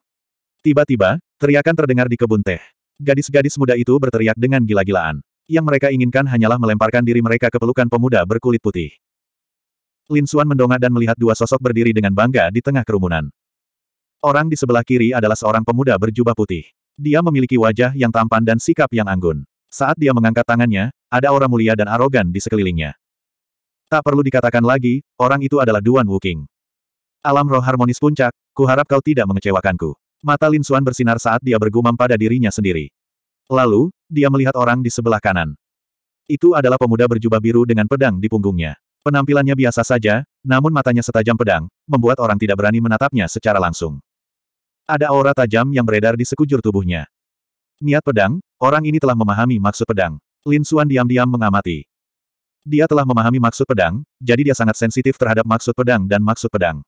Tiba-tiba, teriakan terdengar di kebun teh. Gadis-gadis muda itu berteriak dengan gila-gilaan. Yang mereka inginkan hanyalah melemparkan diri mereka ke pelukan pemuda berkulit putih. Lin Xuan mendongak dan melihat dua sosok berdiri dengan bangga di tengah kerumunan. Orang di sebelah kiri adalah seorang pemuda berjubah putih. Dia memiliki wajah yang tampan dan sikap yang anggun. Saat dia mengangkat tangannya, ada aura mulia dan arogan di sekelilingnya. Tak perlu dikatakan lagi, orang itu adalah Duan Wuking. Alam roh harmonis puncak, kuharap kau tidak mengecewakanku. Mata Lin Xuan bersinar saat dia bergumam pada dirinya sendiri. Lalu, dia melihat orang di sebelah kanan. Itu adalah pemuda berjubah biru dengan pedang di punggungnya. Penampilannya biasa saja, namun matanya setajam pedang, membuat orang tidak berani menatapnya secara langsung. Ada aura tajam yang beredar di sekujur tubuhnya. Niat pedang, orang ini telah memahami maksud pedang. Lin Suan diam-diam mengamati. Dia telah memahami maksud pedang, jadi dia sangat sensitif terhadap maksud pedang dan maksud pedang.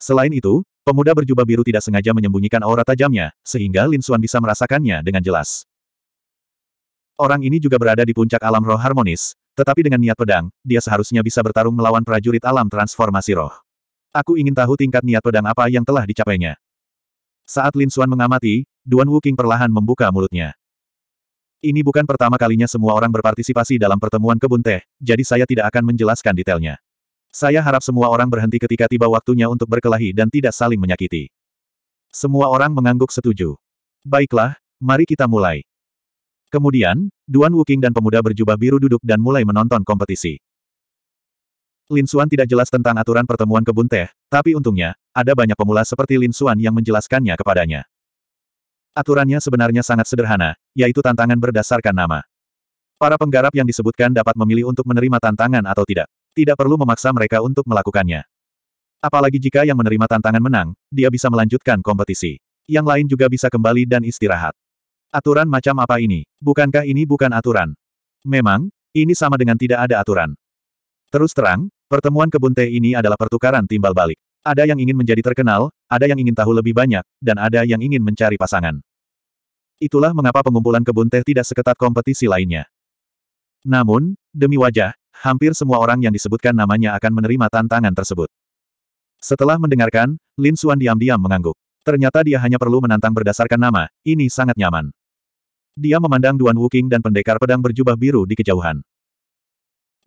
Selain itu, pemuda berjubah biru tidak sengaja menyembunyikan aura tajamnya, sehingga Lin Xuan bisa merasakannya dengan jelas. Orang ini juga berada di puncak alam roh harmonis, tetapi dengan niat pedang, dia seharusnya bisa bertarung melawan prajurit alam transformasi roh. Aku ingin tahu tingkat niat pedang apa yang telah dicapainya. Saat Lin Xuan mengamati, Duan Wuking perlahan membuka mulutnya. Ini bukan pertama kalinya semua orang berpartisipasi dalam pertemuan kebun teh, jadi saya tidak akan menjelaskan detailnya. Saya harap semua orang berhenti ketika tiba waktunya untuk berkelahi dan tidak saling menyakiti. Semua orang mengangguk setuju. Baiklah, mari kita mulai. Kemudian, Duan Wuking dan pemuda berjubah biru duduk dan mulai menonton kompetisi. Lin Xuan tidak jelas tentang aturan pertemuan kebun teh, tapi untungnya, ada banyak pemula seperti Lin Xuan yang menjelaskannya kepadanya. Aturannya sebenarnya sangat sederhana, yaitu tantangan berdasarkan nama. Para penggarap yang disebutkan dapat memilih untuk menerima tantangan atau tidak tidak perlu memaksa mereka untuk melakukannya. Apalagi jika yang menerima tantangan menang, dia bisa melanjutkan kompetisi. Yang lain juga bisa kembali dan istirahat. Aturan macam apa ini? Bukankah ini bukan aturan? Memang, ini sama dengan tidak ada aturan. Terus terang, pertemuan kebun teh ini adalah pertukaran timbal balik. Ada yang ingin menjadi terkenal, ada yang ingin tahu lebih banyak, dan ada yang ingin mencari pasangan. Itulah mengapa pengumpulan kebun teh tidak seketat kompetisi lainnya. Namun, demi wajah, hampir semua orang yang disebutkan namanya akan menerima tantangan tersebut. Setelah mendengarkan, Lin Xuan diam-diam mengangguk. Ternyata dia hanya perlu menantang berdasarkan nama, ini sangat nyaman. Dia memandang Duan Wuking dan pendekar pedang berjubah biru di kejauhan.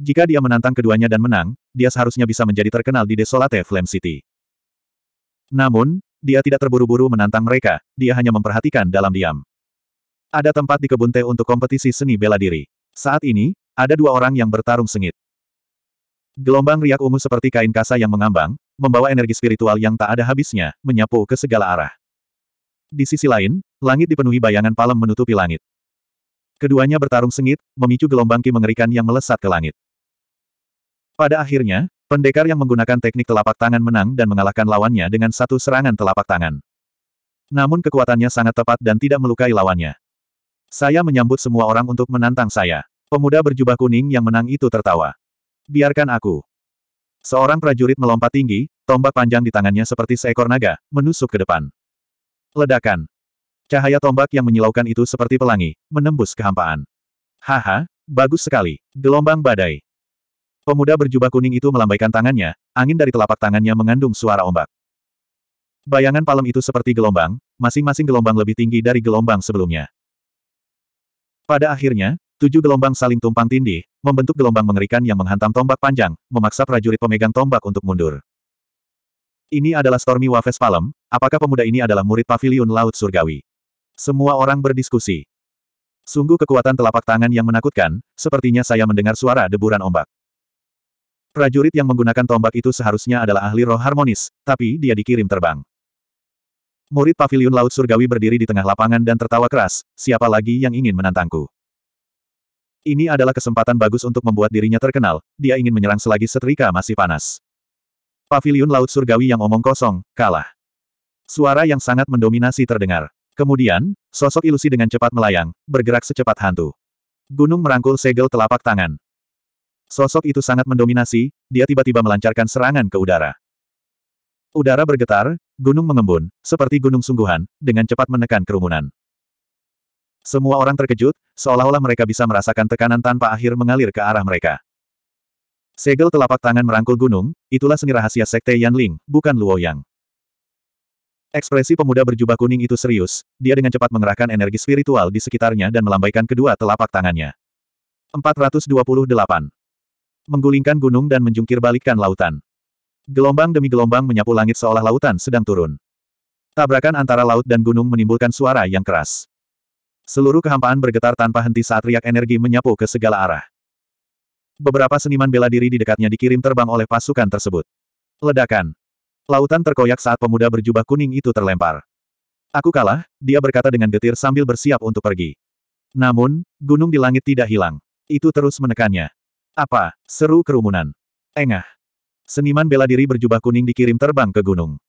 Jika dia menantang keduanya dan menang, dia seharusnya bisa menjadi terkenal di Desolate Flame City. Namun, dia tidak terburu-buru menantang mereka, dia hanya memperhatikan dalam diam. Ada tempat di kebun teh untuk kompetisi seni bela diri. Saat ini, ada dua orang yang bertarung sengit. Gelombang riak ungu seperti kain kasa yang mengambang, membawa energi spiritual yang tak ada habisnya, menyapu ke segala arah. Di sisi lain, langit dipenuhi bayangan palem menutupi langit. Keduanya bertarung sengit, memicu gelombang ki mengerikan yang melesat ke langit. Pada akhirnya, pendekar yang menggunakan teknik telapak tangan menang dan mengalahkan lawannya dengan satu serangan telapak tangan. Namun kekuatannya sangat tepat dan tidak melukai lawannya. Saya menyambut semua orang untuk menantang saya. Pemuda berjubah kuning yang menang itu tertawa. Biarkan aku. Seorang prajurit melompat tinggi, tombak panjang di tangannya seperti seekor naga, menusuk ke depan. Ledakan. Cahaya tombak yang menyilaukan itu seperti pelangi, menembus kehampaan. Haha, bagus sekali. Gelombang badai. Pemuda berjubah kuning itu melambaikan tangannya, angin dari telapak tangannya mengandung suara ombak. Bayangan palem itu seperti gelombang, masing-masing gelombang lebih tinggi dari gelombang sebelumnya. Pada akhirnya, tujuh gelombang saling tumpang tindih, membentuk gelombang mengerikan yang menghantam tombak panjang, memaksa prajurit pemegang tombak untuk mundur. Ini adalah Stormy Waves Palem, apakah pemuda ini adalah murid pavilion Laut Surgawi? Semua orang berdiskusi. Sungguh kekuatan telapak tangan yang menakutkan, sepertinya saya mendengar suara deburan ombak. Prajurit yang menggunakan tombak itu seharusnya adalah ahli roh harmonis, tapi dia dikirim terbang. Murid pavilion laut surgawi berdiri di tengah lapangan dan tertawa keras, siapa lagi yang ingin menantangku? Ini adalah kesempatan bagus untuk membuat dirinya terkenal, dia ingin menyerang selagi setrika masih panas. Pavilion laut surgawi yang omong kosong, kalah. Suara yang sangat mendominasi terdengar. Kemudian, sosok ilusi dengan cepat melayang, bergerak secepat hantu. Gunung merangkul segel telapak tangan. Sosok itu sangat mendominasi, dia tiba-tiba melancarkan serangan ke udara. Udara bergetar, gunung mengembun, seperti gunung sungguhan, dengan cepat menekan kerumunan. Semua orang terkejut, seolah-olah mereka bisa merasakan tekanan tanpa akhir mengalir ke arah mereka. Segel telapak tangan merangkul gunung, itulah seni rahasia sekte Yanling, bukan Luo Yang. Ekspresi pemuda berjubah kuning itu serius, dia dengan cepat mengerahkan energi spiritual di sekitarnya dan melambaikan kedua telapak tangannya. 428. Menggulingkan gunung dan menjungkir balikkan lautan. Gelombang demi gelombang menyapu langit seolah lautan sedang turun. Tabrakan antara laut dan gunung menimbulkan suara yang keras. Seluruh kehampaan bergetar tanpa henti saat riak energi menyapu ke segala arah. Beberapa seniman bela diri di dekatnya dikirim terbang oleh pasukan tersebut. Ledakan. Lautan terkoyak saat pemuda berjubah kuning itu terlempar. Aku kalah, dia berkata dengan getir sambil bersiap untuk pergi. Namun, gunung di langit tidak hilang. Itu terus menekannya. Apa? Seru kerumunan. Engah. Seniman bela diri berjubah kuning dikirim terbang ke gunung.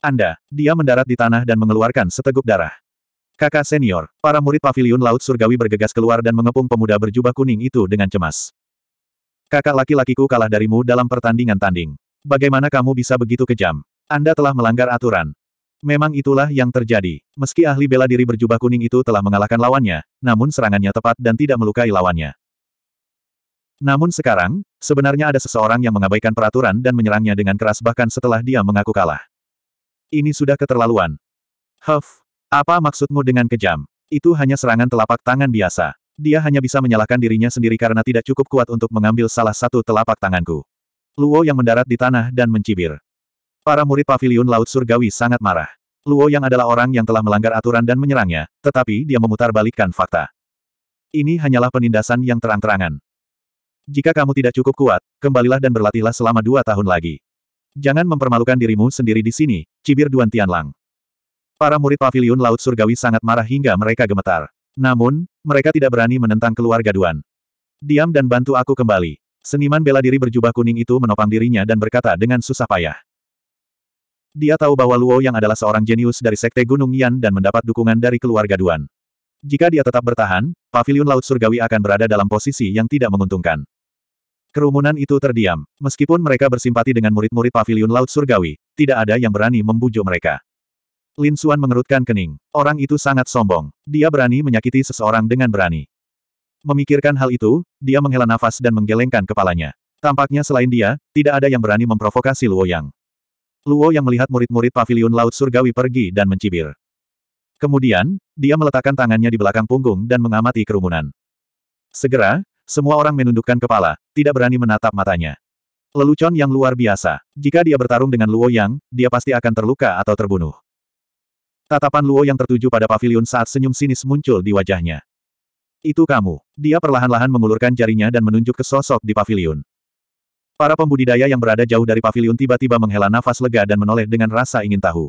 Anda, dia mendarat di tanah dan mengeluarkan seteguk darah. Kakak senior, para murid pavilion laut surgawi bergegas keluar dan mengepung pemuda berjubah kuning itu dengan cemas. Kakak laki-lakiku kalah darimu dalam pertandingan tanding. Bagaimana kamu bisa begitu kejam? Anda telah melanggar aturan. Memang itulah yang terjadi. Meski ahli bela diri berjubah kuning itu telah mengalahkan lawannya, namun serangannya tepat dan tidak melukai lawannya. Namun sekarang, sebenarnya ada seseorang yang mengabaikan peraturan dan menyerangnya dengan keras bahkan setelah dia mengaku kalah. Ini sudah keterlaluan. Huff, apa maksudmu dengan kejam? Itu hanya serangan telapak tangan biasa. Dia hanya bisa menyalahkan dirinya sendiri karena tidak cukup kuat untuk mengambil salah satu telapak tanganku. Luo yang mendarat di tanah dan mencibir. Para murid pavilion Laut Surgawi sangat marah. Luo yang adalah orang yang telah melanggar aturan dan menyerangnya, tetapi dia memutarbalikkan fakta. Ini hanyalah penindasan yang terang-terangan. Jika kamu tidak cukup kuat, kembalilah dan berlatihlah selama dua tahun lagi. Jangan mempermalukan dirimu sendiri di sini, cibir Duan Tianlang. Para murid Pavilion Laut Surgawi sangat marah hingga mereka gemetar. Namun, mereka tidak berani menentang keluarga Duan. Diam dan bantu aku kembali. Seniman bela diri berjubah kuning itu menopang dirinya dan berkata dengan susah payah. Dia tahu bahwa Luo yang adalah seorang jenius dari Sekte Gunung Yan dan mendapat dukungan dari keluarga Duan. Jika dia tetap bertahan, Pavilion Laut Surgawi akan berada dalam posisi yang tidak menguntungkan. Kerumunan itu terdiam. Meskipun mereka bersimpati dengan murid-murid pavilion Laut Surgawi, tidak ada yang berani membujuk mereka. Lin Xuan mengerutkan kening. Orang itu sangat sombong. Dia berani menyakiti seseorang dengan berani. Memikirkan hal itu, dia menghela nafas dan menggelengkan kepalanya. Tampaknya selain dia, tidak ada yang berani memprovokasi Luo Yang. Luo Yang melihat murid-murid pavilion Laut Surgawi pergi dan mencibir. Kemudian, dia meletakkan tangannya di belakang punggung dan mengamati kerumunan. Segera, semua orang menundukkan kepala, tidak berani menatap matanya. Lelucon yang luar biasa. Jika dia bertarung dengan Luo Yang, dia pasti akan terluka atau terbunuh. Tatapan Luo yang tertuju pada pavilion saat senyum sinis muncul di wajahnya. Itu kamu. Dia perlahan-lahan mengulurkan jarinya dan menunjuk ke sosok di pavilion. Para pembudidaya yang berada jauh dari pavilion tiba-tiba menghela nafas lega dan menoleh dengan rasa ingin tahu.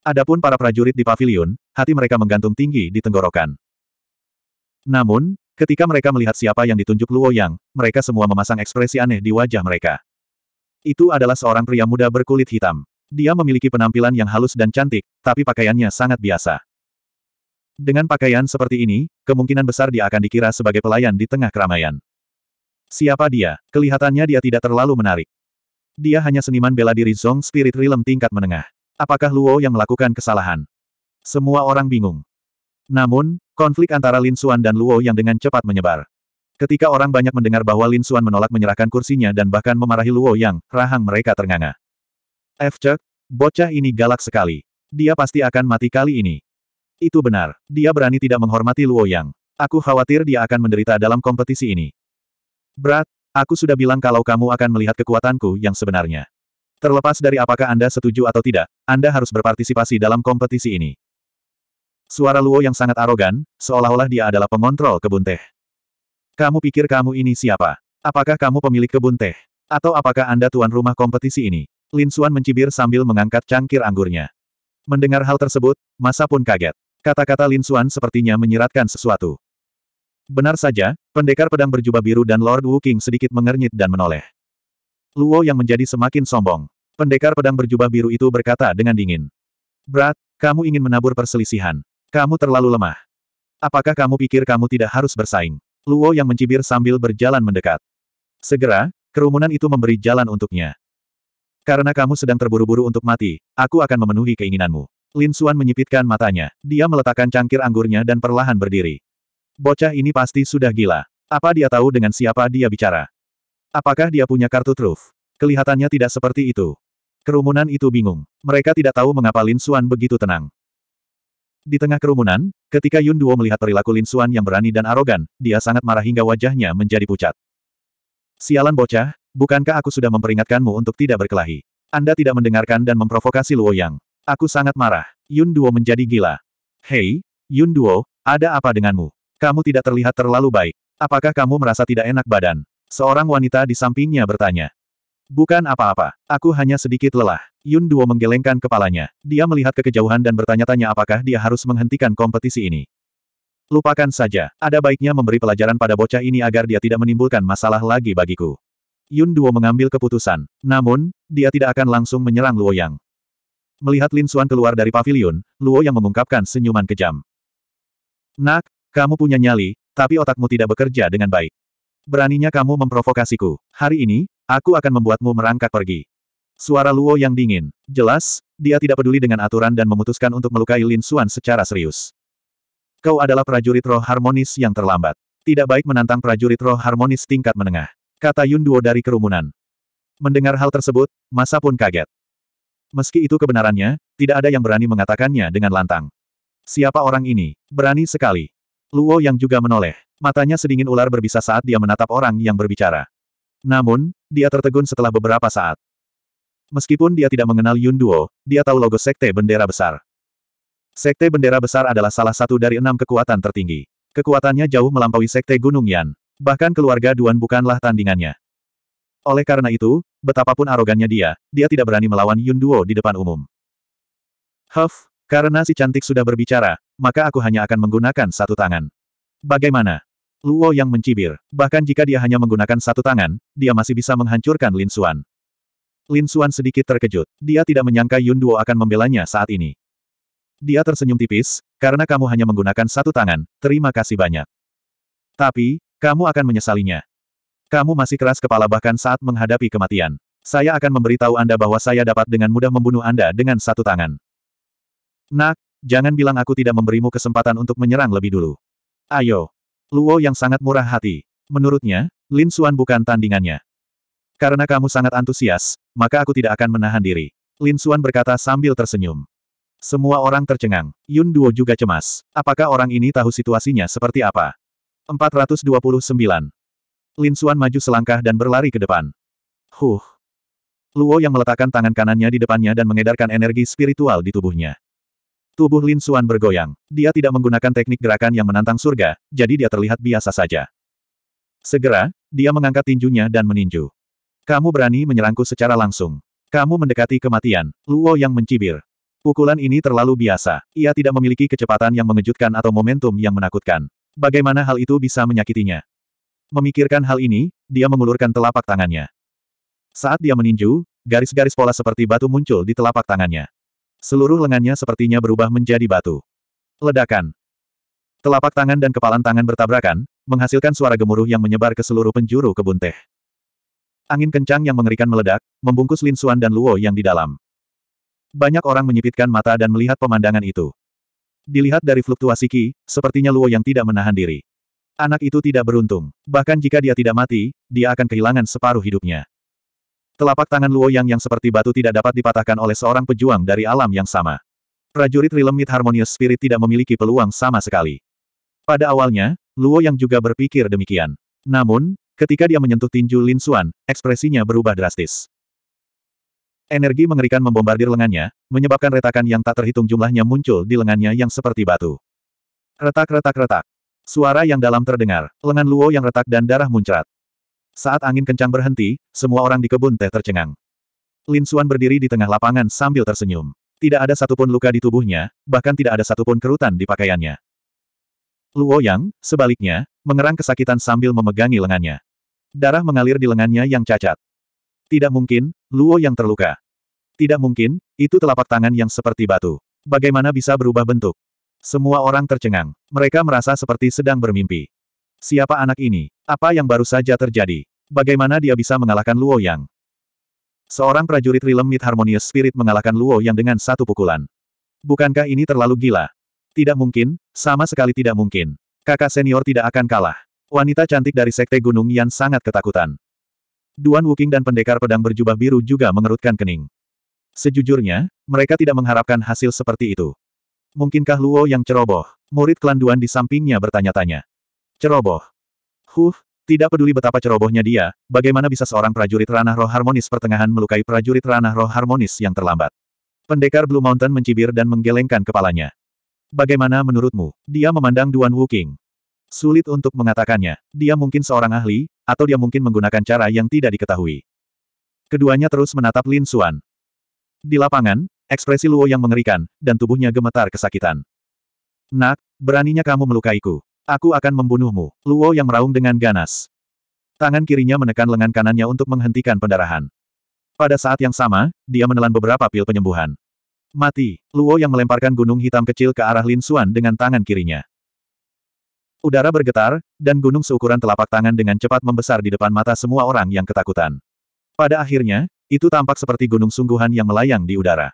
Adapun para prajurit di pavilion, hati mereka menggantung tinggi di tenggorokan. Namun, Ketika mereka melihat siapa yang ditunjuk Luo Yang, mereka semua memasang ekspresi aneh di wajah mereka. Itu adalah seorang pria muda berkulit hitam. Dia memiliki penampilan yang halus dan cantik, tapi pakaiannya sangat biasa. Dengan pakaian seperti ini, kemungkinan besar dia akan dikira sebagai pelayan di tengah keramaian. Siapa dia? Kelihatannya dia tidak terlalu menarik. Dia hanya seniman bela diri Zong Spirit Realm tingkat menengah. Apakah Luo yang melakukan kesalahan? Semua orang bingung. Namun, konflik antara Lin Xuan dan Luo yang dengan cepat menyebar. Ketika orang banyak mendengar bahwa Lin Xuan menolak menyerahkan kursinya dan bahkan memarahi Luo yang, rahang mereka ternganga. F. Cek, bocah ini galak sekali. Dia pasti akan mati kali ini. Itu benar, dia berani tidak menghormati Luo Yang. Aku khawatir dia akan menderita dalam kompetisi ini. Berat, aku sudah bilang kalau kamu akan melihat kekuatanku yang sebenarnya. Terlepas dari apakah Anda setuju atau tidak, Anda harus berpartisipasi dalam kompetisi ini. Suara Luo yang sangat arogan, seolah-olah dia adalah pengontrol kebun teh. Kamu pikir kamu ini siapa? Apakah kamu pemilik kebun teh? Atau apakah Anda tuan rumah kompetisi ini? Lin Xuan mencibir sambil mengangkat cangkir anggurnya. Mendengar hal tersebut, masa pun kaget. Kata-kata Lin Xuan sepertinya menyiratkan sesuatu. Benar saja, pendekar pedang berjubah biru dan Lord Wu King sedikit mengernyit dan menoleh. Luo yang menjadi semakin sombong. Pendekar pedang berjubah biru itu berkata dengan dingin. Brat, kamu ingin menabur perselisihan. Kamu terlalu lemah. Apakah kamu pikir kamu tidak harus bersaing? Luo yang mencibir sambil berjalan mendekat. Segera, kerumunan itu memberi jalan untuknya. Karena kamu sedang terburu-buru untuk mati, aku akan memenuhi keinginanmu. Lin Xuan menyipitkan matanya. Dia meletakkan cangkir anggurnya dan perlahan berdiri. Bocah ini pasti sudah gila. Apa dia tahu dengan siapa dia bicara? Apakah dia punya kartu truf? Kelihatannya tidak seperti itu. Kerumunan itu bingung. Mereka tidak tahu mengapa Lin Xuan begitu tenang. Di tengah kerumunan, ketika Yun Duo melihat perilaku Lin Xuan yang berani dan arogan, dia sangat marah hingga wajahnya menjadi pucat. Sialan bocah, bukankah aku sudah memperingatkanmu untuk tidak berkelahi? Anda tidak mendengarkan dan memprovokasi Luo Yang. Aku sangat marah. Yun Duo menjadi gila. Hei, Yun Duo, ada apa denganmu? Kamu tidak terlihat terlalu baik. Apakah kamu merasa tidak enak badan? Seorang wanita di sampingnya bertanya. Bukan apa-apa. Aku hanya sedikit lelah. Yun Duo menggelengkan kepalanya. Dia melihat ke kejauhan dan bertanya-tanya apakah dia harus menghentikan kompetisi ini. Lupakan saja. Ada baiknya memberi pelajaran pada bocah ini agar dia tidak menimbulkan masalah lagi bagiku. Yun Duo mengambil keputusan. Namun, dia tidak akan langsung menyerang Luo Yang. Melihat Lin Xuan keluar dari pavilion, Luo Yang mengungkapkan senyuman kejam. Nak, kamu punya nyali, tapi otakmu tidak bekerja dengan baik. Beraninya kamu memprovokasiku. Hari ini, Aku akan membuatmu merangkak pergi. Suara Luo yang dingin. Jelas, dia tidak peduli dengan aturan dan memutuskan untuk melukai Lin Xuan secara serius. Kau adalah prajurit roh harmonis yang terlambat. Tidak baik menantang prajurit roh harmonis tingkat menengah. Kata Yun Duo dari kerumunan. Mendengar hal tersebut, masa pun kaget. Meski itu kebenarannya, tidak ada yang berani mengatakannya dengan lantang. Siapa orang ini? Berani sekali. Luo yang juga menoleh. Matanya sedingin ular berbisa saat dia menatap orang yang berbicara. Namun, dia tertegun setelah beberapa saat. Meskipun dia tidak mengenal Yun Duo, dia tahu logo Sekte Bendera Besar. Sekte Bendera Besar adalah salah satu dari enam kekuatan tertinggi. Kekuatannya jauh melampaui Sekte Gunung Yan. Bahkan keluarga Duan bukanlah tandingannya. Oleh karena itu, betapapun arogannya dia, dia tidak berani melawan Yun Duo di depan umum. Huff, karena si cantik sudah berbicara, maka aku hanya akan menggunakan satu tangan. Bagaimana? Luo yang mencibir. Bahkan jika dia hanya menggunakan satu tangan, dia masih bisa menghancurkan Lin Xuan. Lin Xuan sedikit terkejut. Dia tidak menyangka Yun Duo akan membelanya saat ini. Dia tersenyum tipis, karena kamu hanya menggunakan satu tangan, terima kasih banyak. Tapi, kamu akan menyesalinya. Kamu masih keras kepala bahkan saat menghadapi kematian. Saya akan memberitahu Anda bahwa saya dapat dengan mudah membunuh Anda dengan satu tangan. Nak, jangan bilang aku tidak memberimu kesempatan untuk menyerang lebih dulu. Ayo, Luo yang sangat murah hati. Menurutnya, Lin Xuan bukan tandingannya. Karena kamu sangat antusias, maka aku tidak akan menahan diri. Lin Xuan berkata sambil tersenyum. Semua orang tercengang. Yun Duo juga cemas. Apakah orang ini tahu situasinya seperti apa? 429. Lin Xuan maju selangkah dan berlari ke depan. Huh. Luo yang meletakkan tangan kanannya di depannya dan mengedarkan energi spiritual di tubuhnya. Tubuh Lin Suan bergoyang. Dia tidak menggunakan teknik gerakan yang menantang surga, jadi dia terlihat biasa saja. Segera, dia mengangkat tinjunya dan meninju. Kamu berani menyerangku secara langsung. Kamu mendekati kematian, Luo yang mencibir. Pukulan ini terlalu biasa. Ia tidak memiliki kecepatan yang mengejutkan atau momentum yang menakutkan. Bagaimana hal itu bisa menyakitinya? Memikirkan hal ini, dia mengulurkan telapak tangannya. Saat dia meninju, garis-garis pola seperti batu muncul di telapak tangannya. Seluruh lengannya sepertinya berubah menjadi batu. Ledakan. Telapak tangan dan kepalan tangan bertabrakan, menghasilkan suara gemuruh yang menyebar ke seluruh penjuru kebun teh. Angin kencang yang mengerikan meledak, membungkus Lin Suan dan Luo yang di dalam. Banyak orang menyipitkan mata dan melihat pemandangan itu. Dilihat dari fluktuasi Ki, sepertinya Luo yang tidak menahan diri. Anak itu tidak beruntung. Bahkan jika dia tidak mati, dia akan kehilangan separuh hidupnya. Telapak tangan Luo Yang yang seperti batu tidak dapat dipatahkan oleh seorang pejuang dari alam yang sama. Prajurit Rilemit Harmonious Spirit tidak memiliki peluang sama sekali. Pada awalnya, Luo Yang juga berpikir demikian. Namun, ketika dia menyentuh tinju Lin Xuan, ekspresinya berubah drastis. Energi mengerikan membombardir lengannya, menyebabkan retakan yang tak terhitung jumlahnya muncul di lengannya yang seperti batu. Retak-retak-retak. Suara yang dalam terdengar, lengan Luo yang retak dan darah muncrat. Saat angin kencang berhenti, semua orang di kebun teh tercengang. Lin Xuan berdiri di tengah lapangan sambil tersenyum. Tidak ada satupun luka di tubuhnya, bahkan tidak ada satupun kerutan di pakaiannya. Luo Yang, sebaliknya, mengerang kesakitan sambil memegangi lengannya. Darah mengalir di lengannya yang cacat. Tidak mungkin, Luo Yang terluka. Tidak mungkin, itu telapak tangan yang seperti batu. Bagaimana bisa berubah bentuk? Semua orang tercengang. Mereka merasa seperti sedang bermimpi. Siapa anak ini? Apa yang baru saja terjadi? Bagaimana dia bisa mengalahkan Luo Yang? Seorang prajurit Rilem Mid Harmonious Spirit mengalahkan Luo Yang dengan satu pukulan. Bukankah ini terlalu gila? Tidak mungkin, sama sekali tidak mungkin. Kakak senior tidak akan kalah. Wanita cantik dari Sekte Gunung Yan sangat ketakutan. Duan Wuking dan pendekar pedang berjubah biru juga mengerutkan kening. Sejujurnya, mereka tidak mengharapkan hasil seperti itu. Mungkinkah Luo yang ceroboh? Murid klan Duan di sampingnya bertanya-tanya. Ceroboh, Huh, tidak peduli betapa cerobohnya dia, bagaimana bisa seorang prajurit ranah roh harmonis pertengahan melukai prajurit ranah roh harmonis yang terlambat. Pendekar Blue Mountain mencibir dan menggelengkan kepalanya. Bagaimana menurutmu? Dia memandang Duan Wuking. Sulit untuk mengatakannya. Dia mungkin seorang ahli, atau dia mungkin menggunakan cara yang tidak diketahui. Keduanya terus menatap Lin Xuan. Di lapangan, ekspresi Luo yang mengerikan, dan tubuhnya gemetar kesakitan. Nak, beraninya kamu melukaiku. Aku akan membunuhmu, Luo yang meraung dengan ganas. Tangan kirinya menekan lengan kanannya untuk menghentikan pendarahan. Pada saat yang sama, dia menelan beberapa pil penyembuhan. Mati, Luo yang melemparkan gunung hitam kecil ke arah Lin Xuan dengan tangan kirinya. Udara bergetar, dan gunung seukuran telapak tangan dengan cepat membesar di depan mata semua orang yang ketakutan. Pada akhirnya, itu tampak seperti gunung sungguhan yang melayang di udara.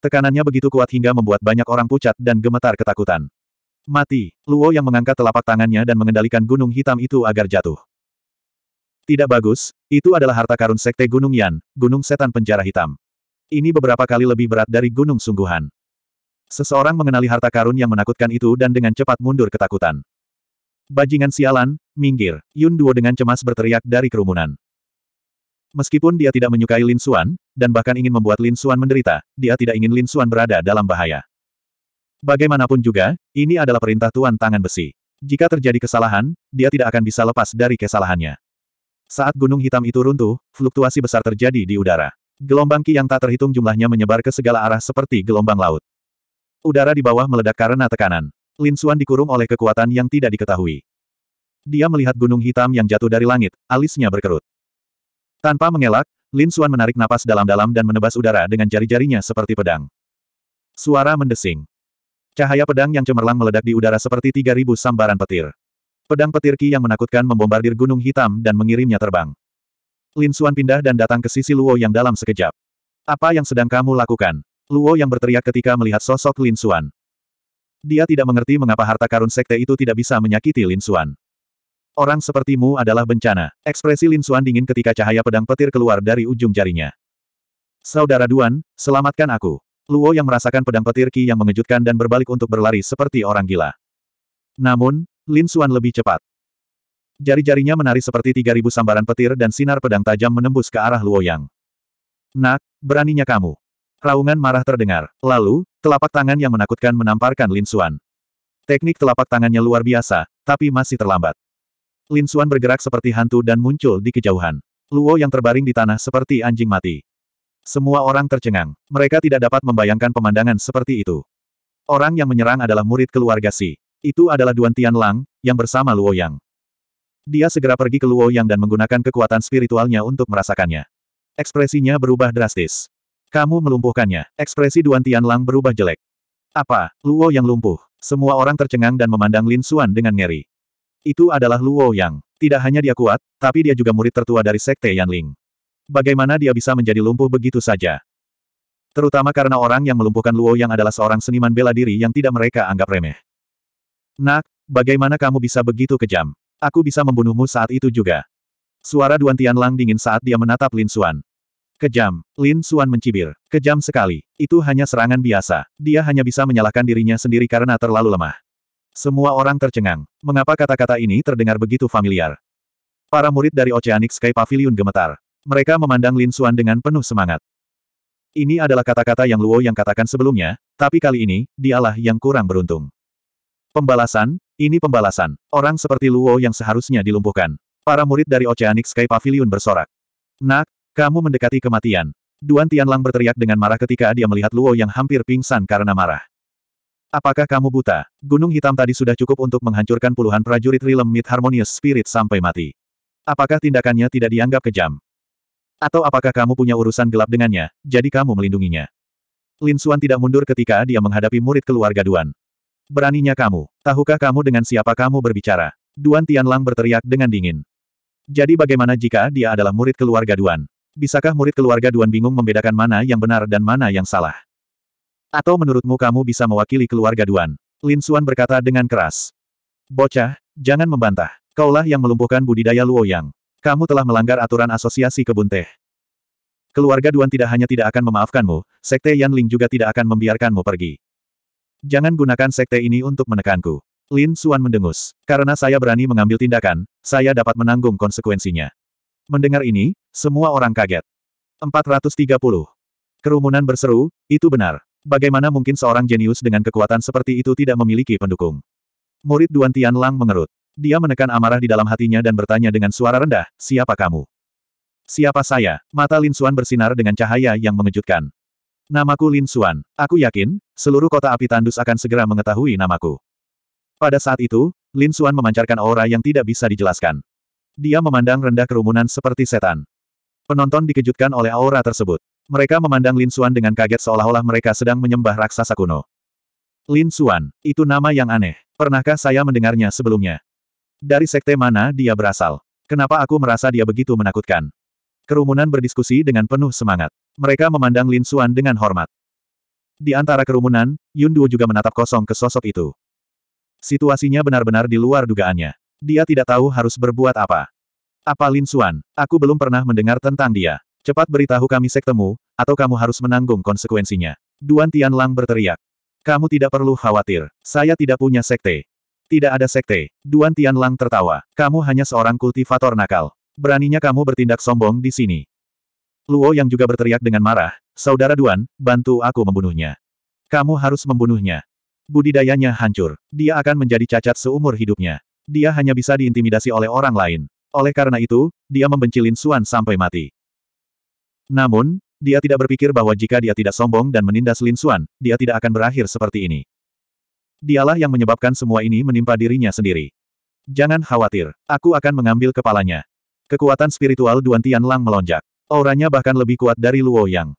Tekanannya begitu kuat hingga membuat banyak orang pucat dan gemetar ketakutan. Mati, Luo yang mengangkat telapak tangannya dan mengendalikan gunung hitam itu agar jatuh. Tidak bagus, itu adalah harta karun sekte Gunung Yan, Gunung Setan Penjara Hitam. Ini beberapa kali lebih berat dari gunung sungguhan. Seseorang mengenali harta karun yang menakutkan itu dan dengan cepat mundur ketakutan. Bajingan sialan, minggir, Yun Duo dengan cemas berteriak dari kerumunan. Meskipun dia tidak menyukai Lin Suan, dan bahkan ingin membuat Lin Suan menderita, dia tidak ingin Lin Suan berada dalam bahaya. Bagaimanapun juga, ini adalah perintah Tuan Tangan Besi. Jika terjadi kesalahan, dia tidak akan bisa lepas dari kesalahannya. Saat gunung hitam itu runtuh, fluktuasi besar terjadi di udara. Gelombang Ki yang tak terhitung jumlahnya menyebar ke segala arah seperti gelombang laut. Udara di bawah meledak karena tekanan. Lin Xuan dikurung oleh kekuatan yang tidak diketahui. Dia melihat gunung hitam yang jatuh dari langit, alisnya berkerut. Tanpa mengelak, Lin Xuan menarik napas dalam-dalam dan menebas udara dengan jari-jarinya seperti pedang. Suara mendesing. Cahaya pedang yang cemerlang meledak di udara seperti 3.000 sambaran petir. Pedang petir Qi yang menakutkan membombardir gunung hitam dan mengirimnya terbang. Lin Xuan pindah dan datang ke sisi Luo yang dalam sekejap. Apa yang sedang kamu lakukan? Luo yang berteriak ketika melihat sosok Lin Xuan. Dia tidak mengerti mengapa harta karun sekte itu tidak bisa menyakiti Lin Xuan. Orang sepertimu adalah bencana. Ekspresi Lin Xuan dingin ketika cahaya pedang petir keluar dari ujung jarinya. Saudara Duan, selamatkan aku. Luo yang merasakan pedang petir ki yang mengejutkan dan berbalik untuk berlari seperti orang gila. Namun, Lin Xuan lebih cepat. Jari-jarinya menari seperti 3000 sambaran petir dan sinar pedang tajam menembus ke arah Luo Yang. Nak, beraninya kamu. Raungan marah terdengar. Lalu, telapak tangan yang menakutkan menamparkan Lin Xuan. Teknik telapak tangannya luar biasa, tapi masih terlambat. Lin Xuan bergerak seperti hantu dan muncul di kejauhan. Luo yang terbaring di tanah seperti anjing mati. Semua orang tercengang. Mereka tidak dapat membayangkan pemandangan seperti itu. Orang yang menyerang adalah murid keluarga Si. Itu adalah Duan Tian Lang, yang bersama Luo Yang. Dia segera pergi ke Luo Yang dan menggunakan kekuatan spiritualnya untuk merasakannya. Ekspresinya berubah drastis. Kamu melumpuhkannya. Ekspresi Duan Tian Lang berubah jelek. Apa? Luo Yang lumpuh. Semua orang tercengang dan memandang Lin Xuan dengan ngeri. Itu adalah Luo Yang. Tidak hanya dia kuat, tapi dia juga murid tertua dari Sekte Yanling. Bagaimana dia bisa menjadi lumpuh begitu saja? Terutama karena orang yang melumpuhkan Luo yang adalah seorang seniman bela diri yang tidak mereka anggap remeh. Nak, bagaimana kamu bisa begitu kejam? Aku bisa membunuhmu saat itu juga. Suara Duan Lang dingin saat dia menatap Lin Xuan. Kejam, Lin Xuan mencibir. Kejam sekali. Itu hanya serangan biasa. Dia hanya bisa menyalahkan dirinya sendiri karena terlalu lemah. Semua orang tercengang. Mengapa kata-kata ini terdengar begitu familiar? Para murid dari Oceanic Sky Pavilion gemetar. Mereka memandang Lin Xuan dengan penuh semangat. Ini adalah kata-kata yang Luo yang katakan sebelumnya, tapi kali ini, dialah yang kurang beruntung. Pembalasan, ini pembalasan. Orang seperti Luo yang seharusnya dilumpuhkan. Para murid dari Oceanic Sky Pavilion bersorak. Nak, kamu mendekati kematian. Duan Tianlang berteriak dengan marah ketika dia melihat Luo yang hampir pingsan karena marah. Apakah kamu buta? Gunung hitam tadi sudah cukup untuk menghancurkan puluhan prajurit Realm Mid Harmonious Spirit sampai mati. Apakah tindakannya tidak dianggap kejam? Atau apakah kamu punya urusan gelap dengannya, jadi kamu melindunginya? Lin Xuan tidak mundur ketika dia menghadapi murid keluarga Duan. Beraninya kamu, tahukah kamu dengan siapa kamu berbicara? Duan Tianlang berteriak dengan dingin. Jadi bagaimana jika dia adalah murid keluarga Duan? Bisakah murid keluarga Duan bingung membedakan mana yang benar dan mana yang salah? Atau menurutmu kamu bisa mewakili keluarga Duan? Lin Xuan berkata dengan keras. Bocah, jangan membantah. Kaulah yang melumpuhkan budidaya Luoyang. Kamu telah melanggar aturan asosiasi kebun teh. Keluarga Duan tidak hanya tidak akan memaafkanmu, Sekte Yanling juga tidak akan membiarkanmu pergi. Jangan gunakan sekte ini untuk menekanku. Lin Suan mendengus. Karena saya berani mengambil tindakan, saya dapat menanggung konsekuensinya. Mendengar ini, semua orang kaget. 430. Kerumunan berseru, itu benar. Bagaimana mungkin seorang jenius dengan kekuatan seperti itu tidak memiliki pendukung? Murid Duan Tianlang mengerut. Dia menekan amarah di dalam hatinya dan bertanya dengan suara rendah, siapa kamu? Siapa saya? Mata Lin Suan bersinar dengan cahaya yang mengejutkan. Namaku Lin Suan. Aku yakin, seluruh kota api tandus akan segera mengetahui namaku. Pada saat itu, Lin Suan memancarkan aura yang tidak bisa dijelaskan. Dia memandang rendah kerumunan seperti setan. Penonton dikejutkan oleh aura tersebut. Mereka memandang Lin Suan dengan kaget seolah-olah mereka sedang menyembah raksasa kuno. Lin Suan, itu nama yang aneh. Pernahkah saya mendengarnya sebelumnya? Dari sekte mana dia berasal? Kenapa aku merasa dia begitu menakutkan? Kerumunan berdiskusi dengan penuh semangat. Mereka memandang Lin Xuan dengan hormat. Di antara kerumunan, Yun Duo juga menatap kosong ke sosok itu. Situasinya benar-benar di luar dugaannya. Dia tidak tahu harus berbuat apa. Apa Lin Xuan? Aku belum pernah mendengar tentang dia. Cepat beritahu kami sektemu, atau kamu harus menanggung konsekuensinya. Duan Tianlang berteriak. Kamu tidak perlu khawatir. Saya tidak punya sekte. Tidak ada sekte. Duan Tianlang tertawa. Kamu hanya seorang kultivator nakal. Beraninya kamu bertindak sombong di sini. Luo yang juga berteriak dengan marah, Saudara Duan, bantu aku membunuhnya. Kamu harus membunuhnya. Budidayanya hancur. Dia akan menjadi cacat seumur hidupnya. Dia hanya bisa diintimidasi oleh orang lain. Oleh karena itu, dia membenci Lin Xuan sampai mati. Namun, dia tidak berpikir bahwa jika dia tidak sombong dan menindas Lin Xuan, dia tidak akan berakhir seperti ini. Dialah yang menyebabkan semua ini menimpa dirinya sendiri. Jangan khawatir, aku akan mengambil kepalanya. Kekuatan spiritual Duan Tian Lang melonjak. Auranya bahkan lebih kuat dari Luo Yang.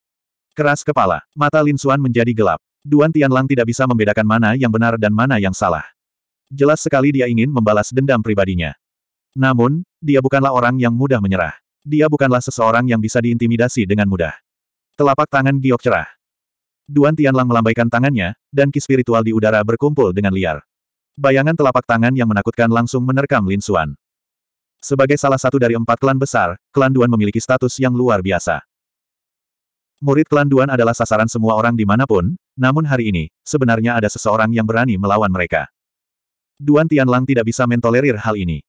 Keras kepala, mata Lin Xuan menjadi gelap. Duan Tian Lang tidak bisa membedakan mana yang benar dan mana yang salah. Jelas sekali dia ingin membalas dendam pribadinya. Namun, dia bukanlah orang yang mudah menyerah. Dia bukanlah seseorang yang bisa diintimidasi dengan mudah. Telapak tangan giok cerah. Duan Tianlang melambaikan tangannya, dan ki spiritual di udara berkumpul dengan liar. Bayangan telapak tangan yang menakutkan langsung menerkam Lin Xuan. Sebagai salah satu dari empat klan besar, klan Duan memiliki status yang luar biasa. Murid klan Duan adalah sasaran semua orang dimanapun, namun hari ini, sebenarnya ada seseorang yang berani melawan mereka. Duan Tianlang tidak bisa mentolerir hal ini.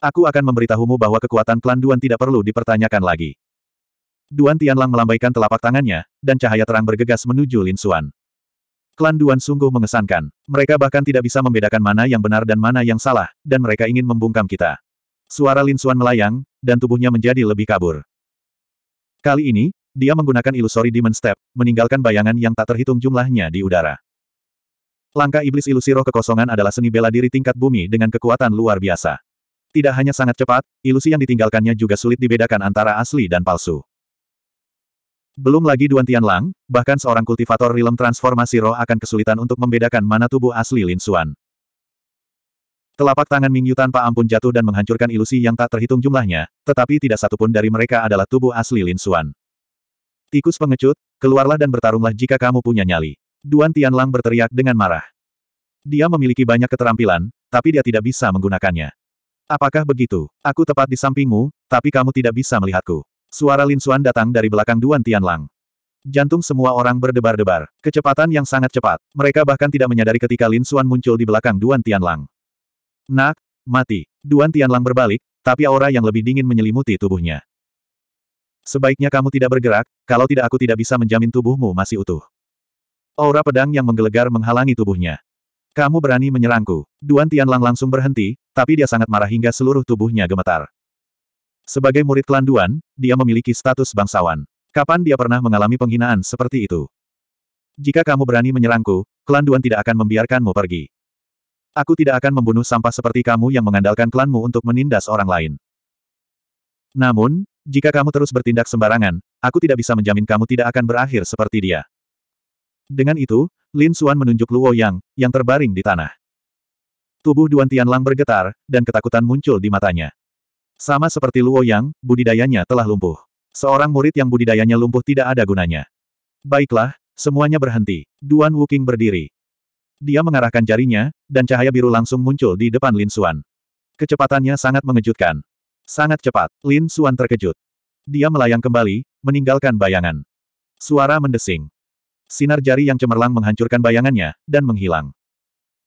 Aku akan memberitahumu bahwa kekuatan klan Duan tidak perlu dipertanyakan lagi. Duan Tianlang melambaikan telapak tangannya, dan cahaya terang bergegas menuju Lin Xuan. Klan Duan sungguh mengesankan. Mereka bahkan tidak bisa membedakan mana yang benar dan mana yang salah, dan mereka ingin membungkam kita. Suara Lin Xuan melayang, dan tubuhnya menjadi lebih kabur. Kali ini, dia menggunakan ilusori Demon Step, meninggalkan bayangan yang tak terhitung jumlahnya di udara. Langkah iblis ilusi roh kekosongan adalah seni bela diri tingkat bumi dengan kekuatan luar biasa. Tidak hanya sangat cepat, ilusi yang ditinggalkannya juga sulit dibedakan antara asli dan palsu. Belum lagi Duan Tianlang, bahkan seorang kultivator rilem transformasi roh akan kesulitan untuk membedakan mana tubuh asli Lin Xuan. Telapak tangan Ming Yu tanpa ampun jatuh dan menghancurkan ilusi yang tak terhitung jumlahnya, tetapi tidak satupun dari mereka adalah tubuh asli Lin Xuan. Tikus pengecut, keluarlah dan bertarunglah jika kamu punya nyali. Duan Tianlang berteriak dengan marah. Dia memiliki banyak keterampilan, tapi dia tidak bisa menggunakannya. Apakah begitu? Aku tepat di sampingmu, tapi kamu tidak bisa melihatku. Suara Lin Xuan datang dari belakang Duan Tianlang. Jantung semua orang berdebar-debar. Kecepatan yang sangat cepat. Mereka bahkan tidak menyadari ketika Lin Xuan muncul di belakang Duan Tianlang. Nak, mati. Duan Tianlang berbalik, tapi aura yang lebih dingin menyelimuti tubuhnya. Sebaiknya kamu tidak bergerak, kalau tidak aku tidak bisa menjamin tubuhmu masih utuh. Aura pedang yang menggelegar menghalangi tubuhnya. Kamu berani menyerangku. Duan Tianlang langsung berhenti, tapi dia sangat marah hingga seluruh tubuhnya gemetar. Sebagai murid klan Duan, dia memiliki status bangsawan. Kapan dia pernah mengalami penghinaan seperti itu? Jika kamu berani menyerangku, klan Duan tidak akan membiarkanmu pergi. Aku tidak akan membunuh sampah seperti kamu yang mengandalkan klanmu untuk menindas orang lain. Namun, jika kamu terus bertindak sembarangan, aku tidak bisa menjamin kamu tidak akan berakhir seperti dia. Dengan itu, Lin Xuan menunjuk Luo Yang, yang terbaring di tanah. Tubuh Duan Tianlang bergetar, dan ketakutan muncul di matanya. Sama seperti Luo Yang, budidayanya telah lumpuh. Seorang murid yang budidayanya lumpuh tidak ada gunanya. Baiklah, semuanya berhenti. Duan Wuking berdiri. Dia mengarahkan jarinya, dan cahaya biru langsung muncul di depan Lin Xuan. Kecepatannya sangat mengejutkan. Sangat cepat, Lin Xuan terkejut. Dia melayang kembali, meninggalkan bayangan. Suara mendesing. Sinar jari yang cemerlang menghancurkan bayangannya, dan menghilang.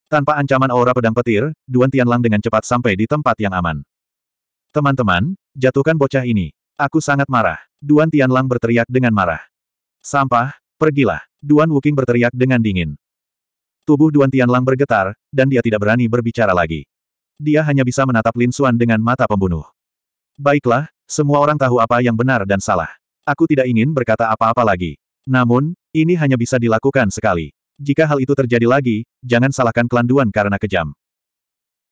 Tanpa ancaman aura pedang petir, Duan Tianlang dengan cepat sampai di tempat yang aman. Teman-teman, jatuhkan bocah ini. Aku sangat marah. Duan Tianlang berteriak dengan marah. Sampah, pergilah. Duan Wuking berteriak dengan dingin. Tubuh Duan Tianlang bergetar, dan dia tidak berani berbicara lagi. Dia hanya bisa menatap Lin Xuan dengan mata pembunuh. Baiklah, semua orang tahu apa yang benar dan salah. Aku tidak ingin berkata apa-apa lagi. Namun, ini hanya bisa dilakukan sekali. Jika hal itu terjadi lagi, jangan salahkan klan Duan karena kejam.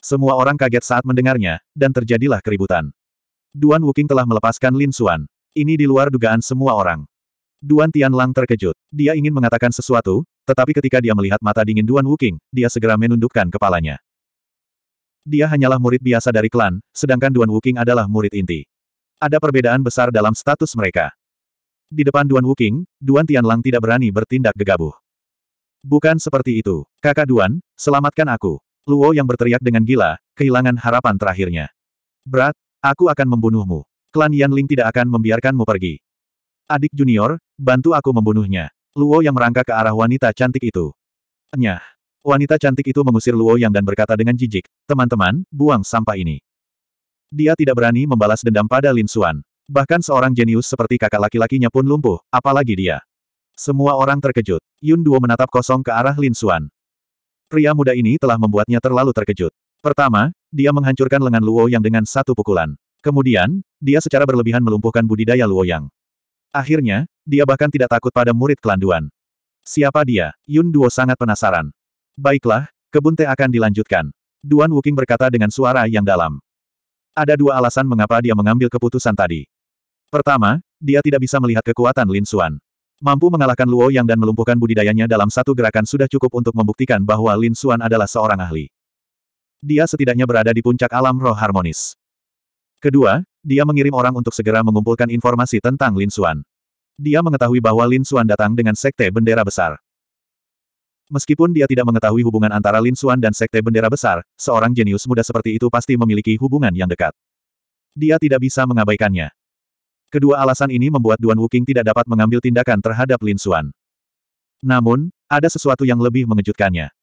Semua orang kaget saat mendengarnya, dan terjadilah keributan. Duan Wuking telah melepaskan Lin Xuan. Ini di luar dugaan semua orang. Duan Tianlang terkejut. Dia ingin mengatakan sesuatu, tetapi ketika dia melihat mata dingin Duan Wuking, dia segera menundukkan kepalanya. Dia hanyalah murid biasa dari klan, sedangkan Duan Wuking adalah murid inti. Ada perbedaan besar dalam status mereka. Di depan Duan Wuking, Duan Tianlang tidak berani bertindak gegabah. Bukan seperti itu. Kakak Duan, selamatkan aku. Luo yang berteriak dengan gila, kehilangan harapan terakhirnya. Berat, aku akan membunuhmu. Klan Yanling tidak akan membiarkanmu pergi. Adik junior, bantu aku membunuhnya. Luo yang merangkak ke arah wanita cantik itu. Nyah. Wanita cantik itu mengusir Luo yang dan berkata dengan jijik, teman-teman, buang sampah ini. Dia tidak berani membalas dendam pada Lin Xuan. Bahkan seorang jenius seperti kakak laki-lakinya pun lumpuh, apalagi dia. Semua orang terkejut. Yun Duo menatap kosong ke arah Lin Xuan. Pria muda ini telah membuatnya terlalu terkejut. Pertama, dia menghancurkan lengan Luo Yang dengan satu pukulan. Kemudian, dia secara berlebihan melumpuhkan budidaya Luo Yang. Akhirnya, dia bahkan tidak takut pada murid kelanduan. Siapa dia? Yun Duo sangat penasaran. Baiklah, kebun teh akan dilanjutkan. Duan Wuking berkata dengan suara yang dalam. Ada dua alasan mengapa dia mengambil keputusan tadi. Pertama, dia tidak bisa melihat kekuatan Lin Xuan. Mampu mengalahkan Luo Yang dan melumpuhkan budidayanya dalam satu gerakan sudah cukup untuk membuktikan bahwa Lin Xuan adalah seorang ahli. Dia setidaknya berada di puncak alam roh harmonis. Kedua, dia mengirim orang untuk segera mengumpulkan informasi tentang Lin Xuan. Dia mengetahui bahwa Lin Xuan datang dengan sekte bendera besar. Meskipun dia tidak mengetahui hubungan antara Lin Xuan dan Sekte Bendera Besar, seorang jenius muda seperti itu pasti memiliki hubungan yang dekat. Dia tidak bisa mengabaikannya. Kedua alasan ini membuat Duan Wuking tidak dapat mengambil tindakan terhadap Lin Xuan. Namun, ada sesuatu yang lebih mengejutkannya.